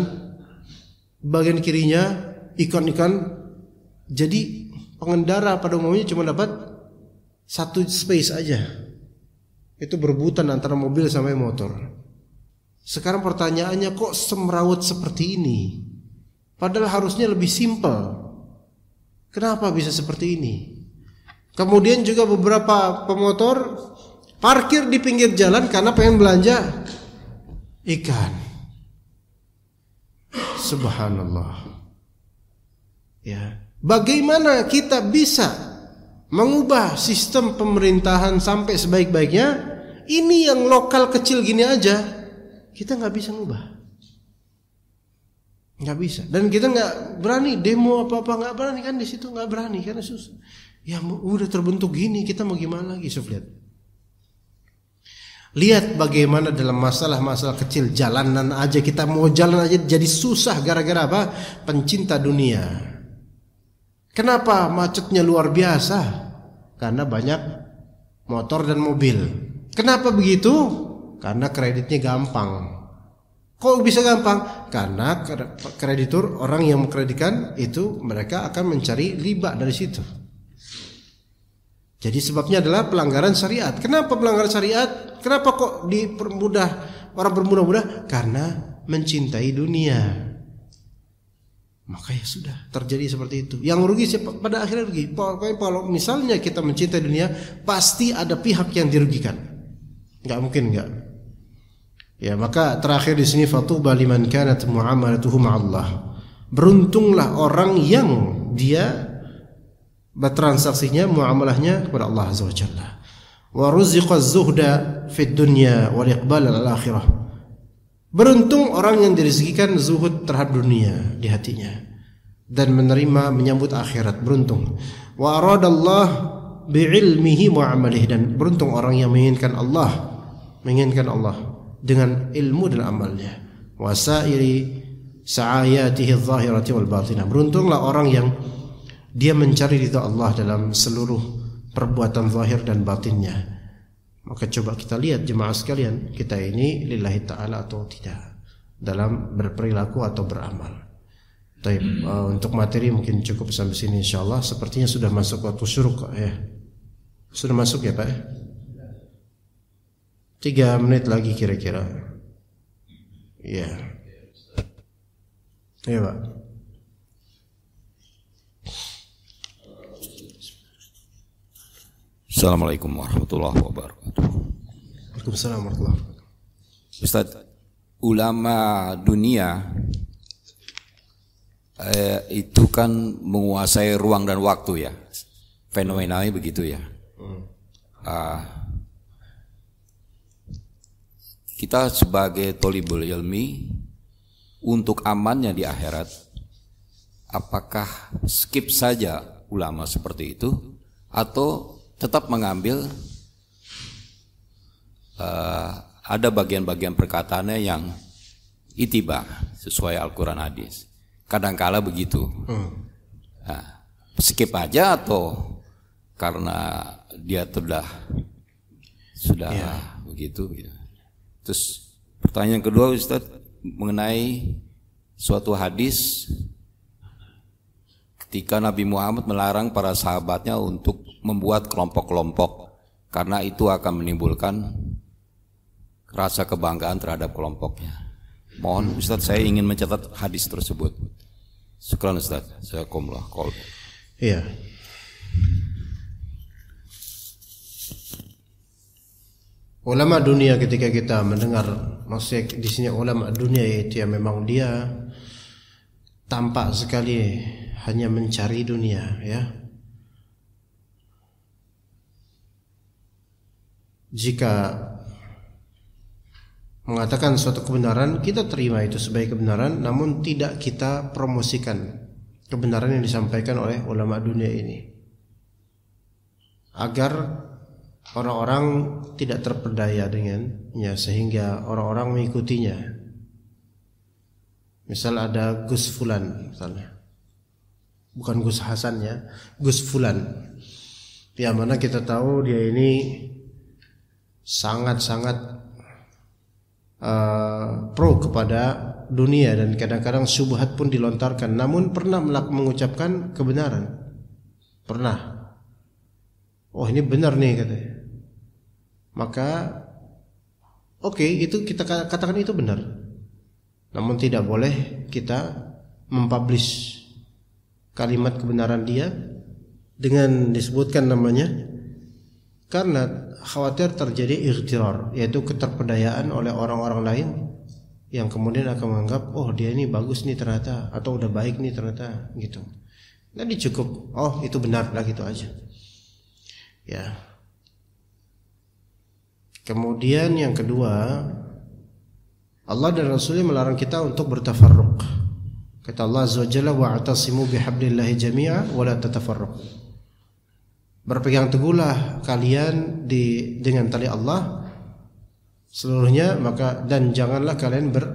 bagian kirinya ikan-ikan jadi pengendara pada umumnya cuma dapat satu space aja itu berebutan antara mobil sampai motor sekarang pertanyaannya kok semrawut seperti ini padahal harusnya lebih simpel kenapa bisa seperti ini Kemudian juga beberapa pemotor parkir di pinggir jalan karena pengen belanja ikan. Subhanallah. Ya, bagaimana kita bisa mengubah sistem pemerintahan sampai sebaik-baiknya? Ini yang lokal kecil gini aja kita nggak bisa ngubah. Nggak bisa. Dan kita nggak berani demo apa apa nggak berani kan di situ nggak berani karena susah. Ya udah terbentuk gini, kita mau gimana lagi lihat Lihat bagaimana dalam masalah-masalah kecil jalanan aja kita mau jalan aja jadi susah gara-gara apa? Pencinta dunia. Kenapa macetnya luar biasa? Karena banyak motor dan mobil. Kenapa begitu? Karena kreditnya gampang. Kok bisa gampang? Karena kreditur orang yang mengkreditkan itu mereka akan mencari riba dari situ. Jadi sebabnya adalah pelanggaran syariat. Kenapa pelanggaran syariat? Kenapa kok dipermudah orang bermudah-mudah? Karena mencintai dunia. Maka ya sudah terjadi seperti itu. Yang rugi siapa? Pada akhirnya rugi. Pokoknya kalau misalnya kita mencintai dunia, pasti ada pihak yang dirugikan. Gak mungkin gak. Ya, maka terakhir di sini fatuba liman kanat muamalatuhu Allah. Beruntunglah orang yang dia bertransaksinya muamalahnya kepada Allah Azza wajalla. wa ruziqa zuhda fid dunya wal iqbal al akhirah beruntung orang yang dirizkikan zuhud terhadap dunia di hatinya dan menerima menyambut akhirat beruntung wa aradallah bi ilmihi wa amalihi dan beruntung orang yang menginginkan Allah menginginkan Allah dengan ilmu dan amalnya wasairi sa'ayatihi adh-dhahirati wal batinah beruntunglah orang yang dia mencari ridha Allah dalam seluruh perbuatan zahir dan batinnya. Maka coba kita lihat jemaah sekalian, kita ini lillahi taala atau tidak dalam berperilaku atau beramal. Taib, uh, eh, untuk materi mungkin cukup sampai sini insyaallah. Sepertinya sudah masuk waktu syuruk ya. Sudah masuk ya, Pak? Ya? Tiga menit lagi kira-kira. Ya. Ya, Pak. Assalamualaikum warahmatullahi wabarakatuh. Waalaikumsalam warahmatullahi wabarakatuh. Ustaz, ulama dunia eh, itu kan menguasai ruang dan waktu ya. Fenomenanya begitu ya. Uh, kita sebagai tolibul ilmi untuk amannya di akhirat apakah skip saja ulama seperti itu atau tetap mengambil uh, ada bagian-bagian perkataannya yang itiba sesuai Al-Quran hadis. Kadangkala begitu. Hmm. Nah, skip aja atau karena dia sudah sudah ya. begitu. Gitu. Terus pertanyaan kedua Ustaz mengenai suatu hadis ketika Nabi Muhammad melarang para sahabatnya untuk membuat kelompok-kelompok karena itu akan menimbulkan rasa kebanggaan terhadap kelompoknya. Mohon Ustaz saya ingin mencatat hadis tersebut. Syukran Ustaz. Saya kumlah kol. Iya. Ulama dunia ketika kita mendengar maksudnya di sini ulama dunia itu ya memang dia tampak sekali hanya mencari dunia ya jika mengatakan suatu kebenaran kita terima itu sebagai kebenaran namun tidak kita promosikan kebenaran yang disampaikan oleh ulama dunia ini agar orang-orang tidak terpedaya dengannya sehingga orang-orang mengikutinya misal ada Gus Fulan misalnya bukan Gus Hasan ya, Gus Fulan. Yang mana kita tahu dia ini sangat-sangat uh, pro kepada dunia dan kadang-kadang subhat pun dilontarkan. Namun pernah mengucapkan kebenaran, pernah. Oh ini benar nih katanya. Maka oke okay, itu kita katakan itu benar. Namun tidak boleh kita mempublish kalimat kebenaran dia dengan disebutkan namanya karena khawatir terjadi ikhtiar yaitu keterpedayaan oleh orang-orang lain yang kemudian akan menganggap oh dia ini bagus nih ternyata atau udah baik nih ternyata gitu Nanti cukup oh itu benar lah gitu aja ya kemudian yang kedua Allah dan Rasulnya melarang kita untuk bertafarruq Kata Allah Azza wa Jalla bihablillahi jami'a wa la Berpegang teguhlah kalian di dengan tali Allah seluruhnya maka dan janganlah kalian ber,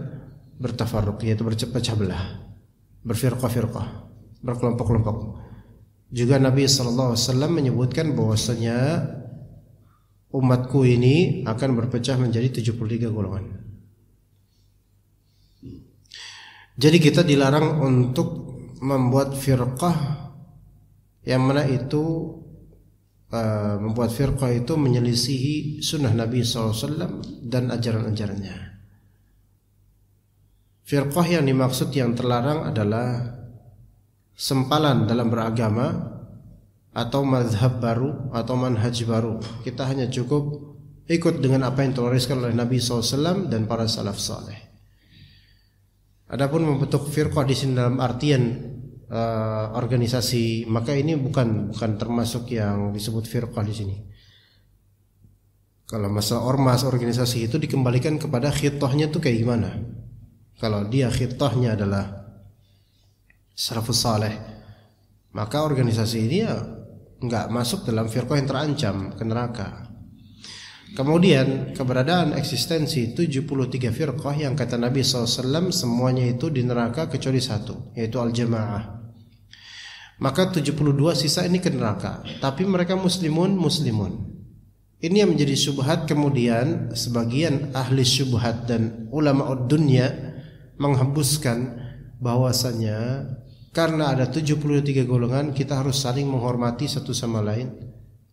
bertafarruq yaitu berpecah belah, berfirqah-firqah, berkelompok-kelompok. Juga Nabi sallallahu alaihi wasallam menyebutkan bahwasanya umatku ini akan berpecah menjadi 73 golongan. Jadi kita dilarang untuk membuat firqah yang mana itu uh, membuat firqah itu menyelisihi sunnah Nabi SAW dan ajaran-ajarannya. Firqah yang dimaksud yang terlarang adalah sempalan dalam beragama atau mazhab baru atau manhaj baru. Kita hanya cukup ikut dengan apa yang diwariskan oleh Nabi SAW dan para salaf saleh. Adapun membentuk firqah di sini dalam artian uh, organisasi, maka ini bukan bukan termasuk yang disebut firqah di sini. Kalau masalah ormas organisasi itu dikembalikan kepada khitohnya itu kayak gimana? Kalau dia khitohnya adalah salafus saleh, maka organisasi ini ya nggak masuk dalam firqah yang terancam ke neraka. Kemudian keberadaan eksistensi 73 firqah yang kata Nabi SAW semuanya itu di neraka kecuali satu yaitu al-jamaah. Maka 72 sisa ini ke neraka tapi mereka muslimun muslimun. Ini yang menjadi subhat kemudian sebagian ahli subhat dan ulama dunia menghembuskan bahwasanya karena ada 73 golongan kita harus saling menghormati satu sama lain.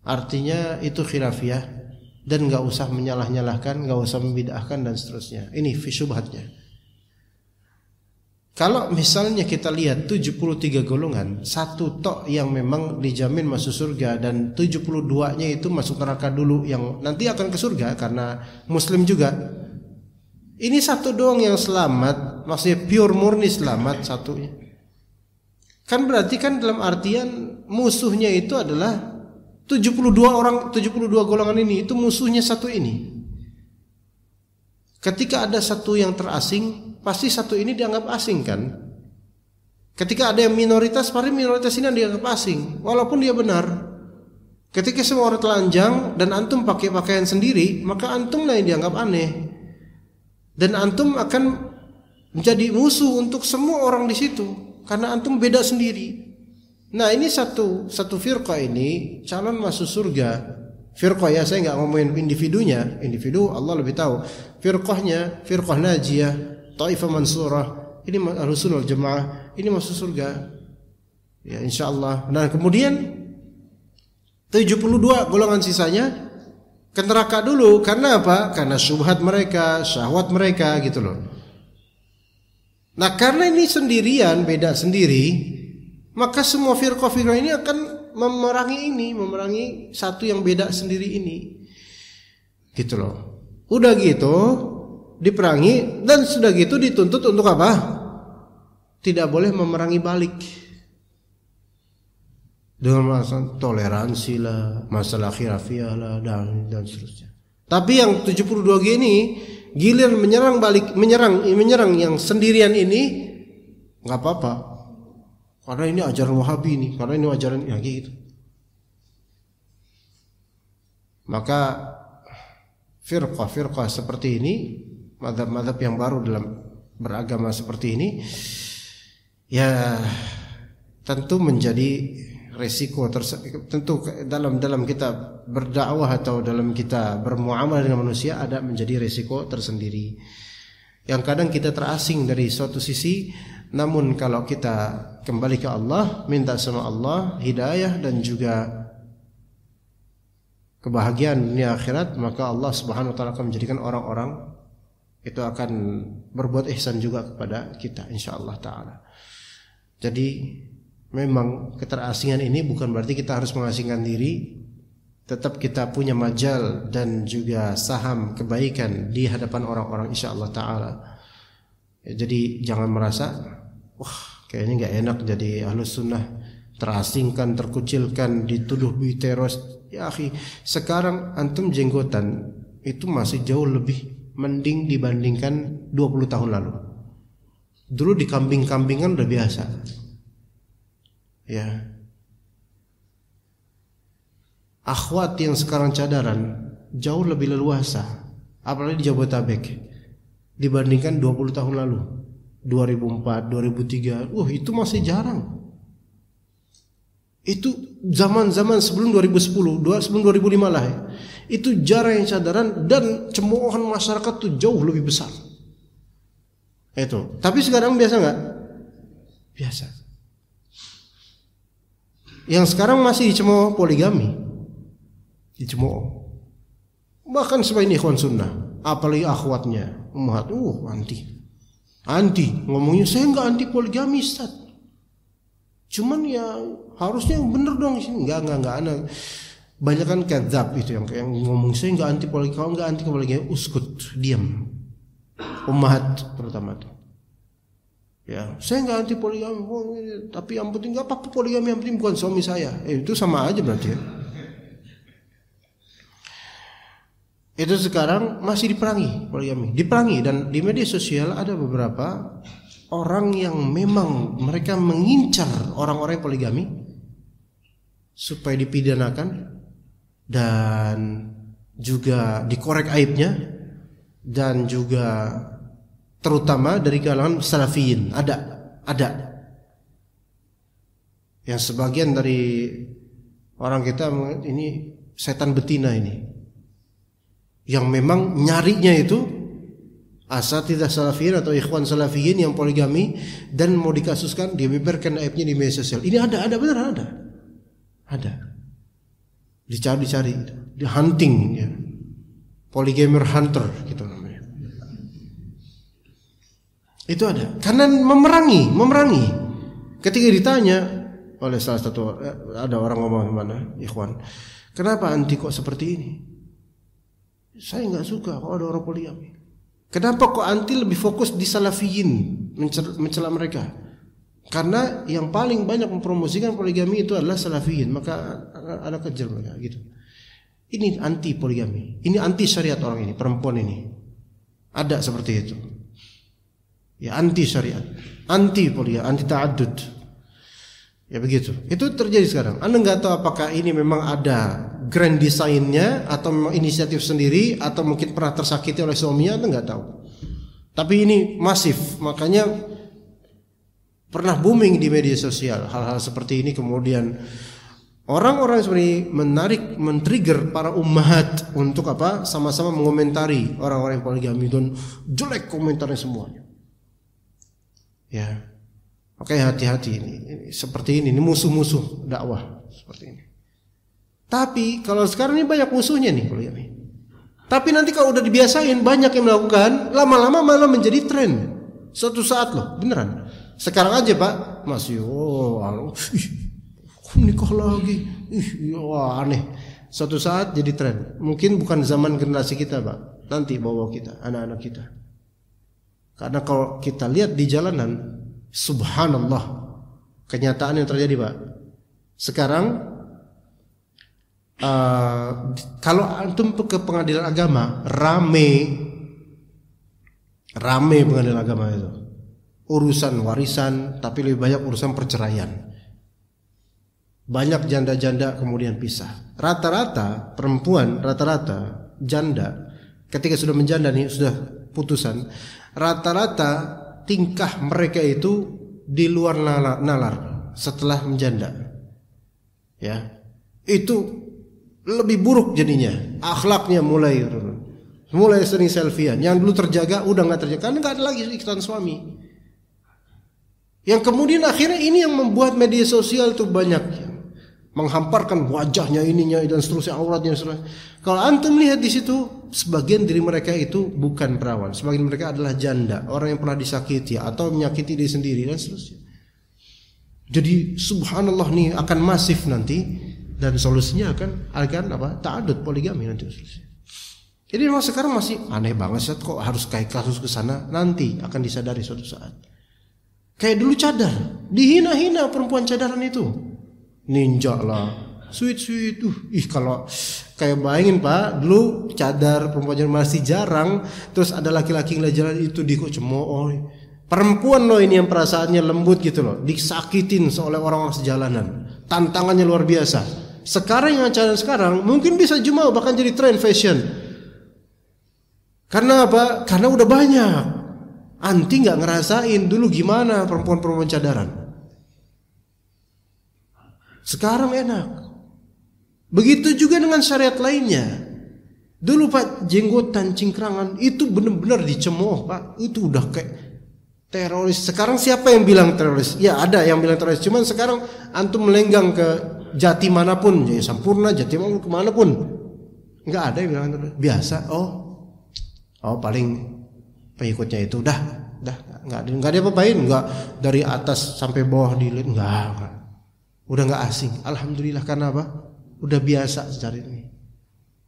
Artinya itu khilafiyah dan nggak usah menyalah-nyalahkan, nggak usah membidahkan dan seterusnya. Ini fisubhatnya. Kalau misalnya kita lihat 73 golongan, satu tok yang memang dijamin masuk surga dan 72-nya itu masuk neraka dulu yang nanti akan ke surga karena muslim juga. Ini satu doang yang selamat, maksudnya pure murni selamat satunya. Kan berarti kan dalam artian musuhnya itu adalah 72 orang 72 golongan ini itu musuhnya satu ini. Ketika ada satu yang terasing, pasti satu ini dianggap asing kan? Ketika ada yang minoritas, pasti minoritas ini yang dianggap asing, walaupun dia benar. Ketika semua orang telanjang dan antum pakai pakaian sendiri, maka antum lah yang dianggap aneh. Dan antum akan menjadi musuh untuk semua orang di situ karena antum beda sendiri. Nah ini satu satu firqa ini calon masuk surga. Firqa ya saya nggak ngomongin individunya, individu Allah lebih tahu. Firqahnya, firqah najiyah, taifah mansurah, ini al jemaah, ini masuk surga. Ya insya Allah. Nah kemudian 72 golongan sisanya ke neraka dulu karena apa? Karena syubhat mereka, syahwat mereka gitu loh. Nah karena ini sendirian, beda sendiri, maka semua firqa firqa ini akan memerangi ini, memerangi satu yang beda sendiri ini. Gitu loh. Udah gitu diperangi dan sudah gitu dituntut untuk apa? Tidak boleh memerangi balik. Dengan masalah toleransi lah, masalah khilafiyah lah dan dan seterusnya. Tapi yang 72G ini gilir menyerang balik, menyerang menyerang yang sendirian ini nggak apa-apa, karena ini ajaran Wahabi ini, karena ini ajaran ya gitu. Maka firqah-firqah seperti ini, madhab-madhab yang baru dalam beragama seperti ini, ya tentu menjadi resiko tentu dalam dalam kita berdakwah atau dalam kita bermuamalah dengan manusia ada menjadi resiko tersendiri yang kadang kita terasing dari suatu sisi namun kalau kita kembali ke Allah, minta sama Allah hidayah dan juga kebahagiaan dunia akhirat, maka Allah Subhanahu wa taala akan menjadikan orang-orang itu akan berbuat ihsan juga kepada kita insya Allah taala. Jadi memang keterasingan ini bukan berarti kita harus mengasingkan diri, tetap kita punya majal dan juga saham kebaikan di hadapan orang-orang insya Allah taala. jadi jangan merasa wah kayaknya nggak enak jadi ahlus sunnah terasingkan terkucilkan dituduh teroris ya akhi sekarang antum jenggotan itu masih jauh lebih mending dibandingkan 20 tahun lalu dulu di kambing-kambingan udah biasa ya akhwat yang sekarang cadaran jauh lebih leluasa apalagi di Jabodetabek dibandingkan 20 tahun lalu 2004, 2003. Wah, itu masih jarang. Itu zaman-zaman sebelum 2010, sebelum 2005 lah ya. Itu jarang yang sadaran dan cemoohan masyarakat tuh jauh lebih besar. Itu. Tapi sekarang biasa nggak? Biasa. Yang sekarang masih dicemooh poligami. Dicemooh. Bahkan sebaiknya ikhwan sunnah, apalagi akhwatnya, umat, uh, anti anti ngomongnya saya nggak anti poligami Ustaz. Cuman ya harusnya bener dong sih nggak nggak nggak anak banyak kan kadzab itu yang yang ngomong saya nggak anti poligami kau nggak anti poligami uskut diam umat terutama tuh ya saya nggak anti poligami tapi yang penting nggak apa-apa poligami yang penting bukan suami saya eh, itu sama aja berarti ya itu sekarang masih diperangi poligami, diperangi dan di media sosial ada beberapa orang yang memang mereka mengincar orang-orang poligami supaya dipidanakan dan juga dikorek aibnya dan juga terutama dari kalangan salafiyin ada ada yang sebagian dari orang kita ini setan betina ini yang memang nyarinya itu asatidah salafiyin atau ikhwan salafiyin yang poligami dan mau dikasuskan dia beberkan aibnya di media sosial. Ini ada, ada benar ada. Ada. dicari dicari di hunting ya. Polygamer hunter gitu namanya. Itu ada. Karena memerangi, memerangi. Ketika ditanya oleh salah satu eh, ada orang ngomong mana ikhwan, kenapa anti kok seperti ini? Saya nggak suka kalau ada orang poligami. Kenapa kok anti lebih fokus di salafiyin mencela mereka? Karena yang paling banyak mempromosikan poligami itu adalah salafiyin, maka ada kejar mereka gitu. Ini anti poligami, ini anti syariat orang ini, perempuan ini. Ada seperti itu. Ya anti syariat, anti poligami, anti ta'addud. Ya begitu. Itu terjadi sekarang. Anda nggak tahu apakah ini memang ada grand desainnya atau memang inisiatif sendiri atau mungkin pernah tersakiti oleh suaminya itu nggak tahu. Tapi ini masif, makanya pernah booming di media sosial hal-hal seperti ini kemudian orang-orang seperti menarik men-trigger para umat untuk apa sama-sama mengomentari orang-orang yang poligami dan jelek komentarnya semuanya ya oke hati-hati ini seperti ini ini musuh-musuh dakwah seperti ini tapi kalau sekarang ini banyak musuhnya nih nih. Tapi nanti kalau udah dibiasain banyak yang melakukan, lama-lama malah menjadi tren. Suatu saat loh, beneran. Sekarang aja pak masih oh alo, ih, nikah lagi, ih, ya, wah aneh. Suatu saat jadi tren. Mungkin bukan zaman generasi kita pak, nanti bawa kita, anak-anak kita. Karena kalau kita lihat di jalanan, subhanallah, kenyataan yang terjadi pak. Sekarang uh, kalau antum ke pengadilan agama rame rame pengadilan agama itu urusan warisan tapi lebih banyak urusan perceraian banyak janda-janda kemudian pisah rata-rata perempuan rata-rata janda ketika sudah menjanda nih sudah putusan rata-rata tingkah mereka itu di luar nalar, nalar setelah menjanda ya itu lebih buruk jadinya akhlaknya mulai mulai sering selfiean yang dulu terjaga udah nggak terjaga karena nggak ada lagi ikatan suami yang kemudian akhirnya ini yang membuat media sosial itu banyak menghamparkan wajahnya ininya dan seterusnya auratnya seterusnya. kalau antum lihat di situ sebagian dari mereka itu bukan perawan sebagian mereka adalah janda orang yang pernah disakiti atau menyakiti diri sendiri dan seterusnya jadi subhanallah nih akan masif nanti dan solusinya akan akan apa takadut poligami nanti solusinya. Jadi memang sekarang masih aneh banget Ustaz kok harus kayak kasus ke sana nanti akan disadari suatu saat. Kayak dulu cadar, dihina-hina perempuan cadaran itu. Ninja lah, sweet-sweet. tuh ih kalau kayak bayangin Pak, dulu cadar perempuan cadar masih jarang, terus ada laki-laki yang jalan itu di kok cemooh. Perempuan loh ini yang perasaannya lembut gitu loh, disakitin oleh orang-orang sejalanan. Tantangannya luar biasa. Sekarang yang acara sekarang mungkin bisa jumlah bahkan jadi tren fashion. Karena apa? Karena udah banyak. Anti nggak ngerasain dulu gimana perempuan-perempuan cadaran. Sekarang enak. Begitu juga dengan syariat lainnya. Dulu Pak jenggotan cingkrangan itu benar-benar dicemooh Pak. Itu udah kayak teroris. Sekarang siapa yang bilang teroris? Ya ada yang bilang teroris. Cuman sekarang antum melenggang ke jati manapun, jadi ya sempurna, jati manapun, pun Nggak ada yang bilang biasa. Oh, oh paling pengikutnya itu dah, dah nggak ada nggak ada apa-apain, nggak dari atas sampai bawah dilihat nggak, Udah nggak asing. Alhamdulillah karena apa? Udah biasa secara ini.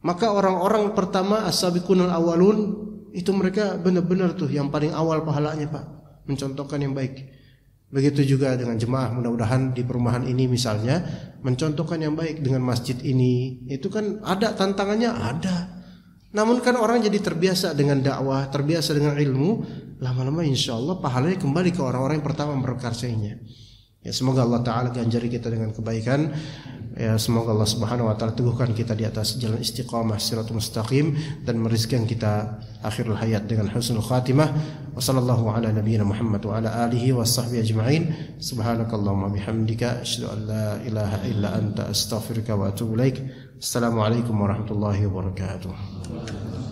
Maka orang-orang pertama as awalun itu mereka benar-benar tuh yang paling awal pahalanya Pak. Mencontohkan yang baik. Begitu juga dengan jemaah, mudah-mudahan di perumahan ini misalnya mencontohkan yang baik dengan masjid ini. Itu kan ada tantangannya, ada. Namun kan orang jadi terbiasa dengan dakwah, terbiasa dengan ilmu, lama-lama insya Allah pahalanya kembali ke orang-orang yang pertama memperkarsainya. Ya, semoga Allah Ta'ala ganjari kita dengan kebaikan Ya, semoga Allah Subhanahu wa taala teguhkan kita di atas jalan istiqamah siratul mustaqim dan merizkan kita akhirul hayat dengan husnul khatimah. Wa sallallahu ala nabiyyina Muhammad wa ala alihi wa sahbihi ajma'in. Subhanakallahumma bihamdika asyhadu an la ilaha illa anta astaghfiruka wa atubu ilaik. Assalamualaikum warahmatullahi wabarakatuh.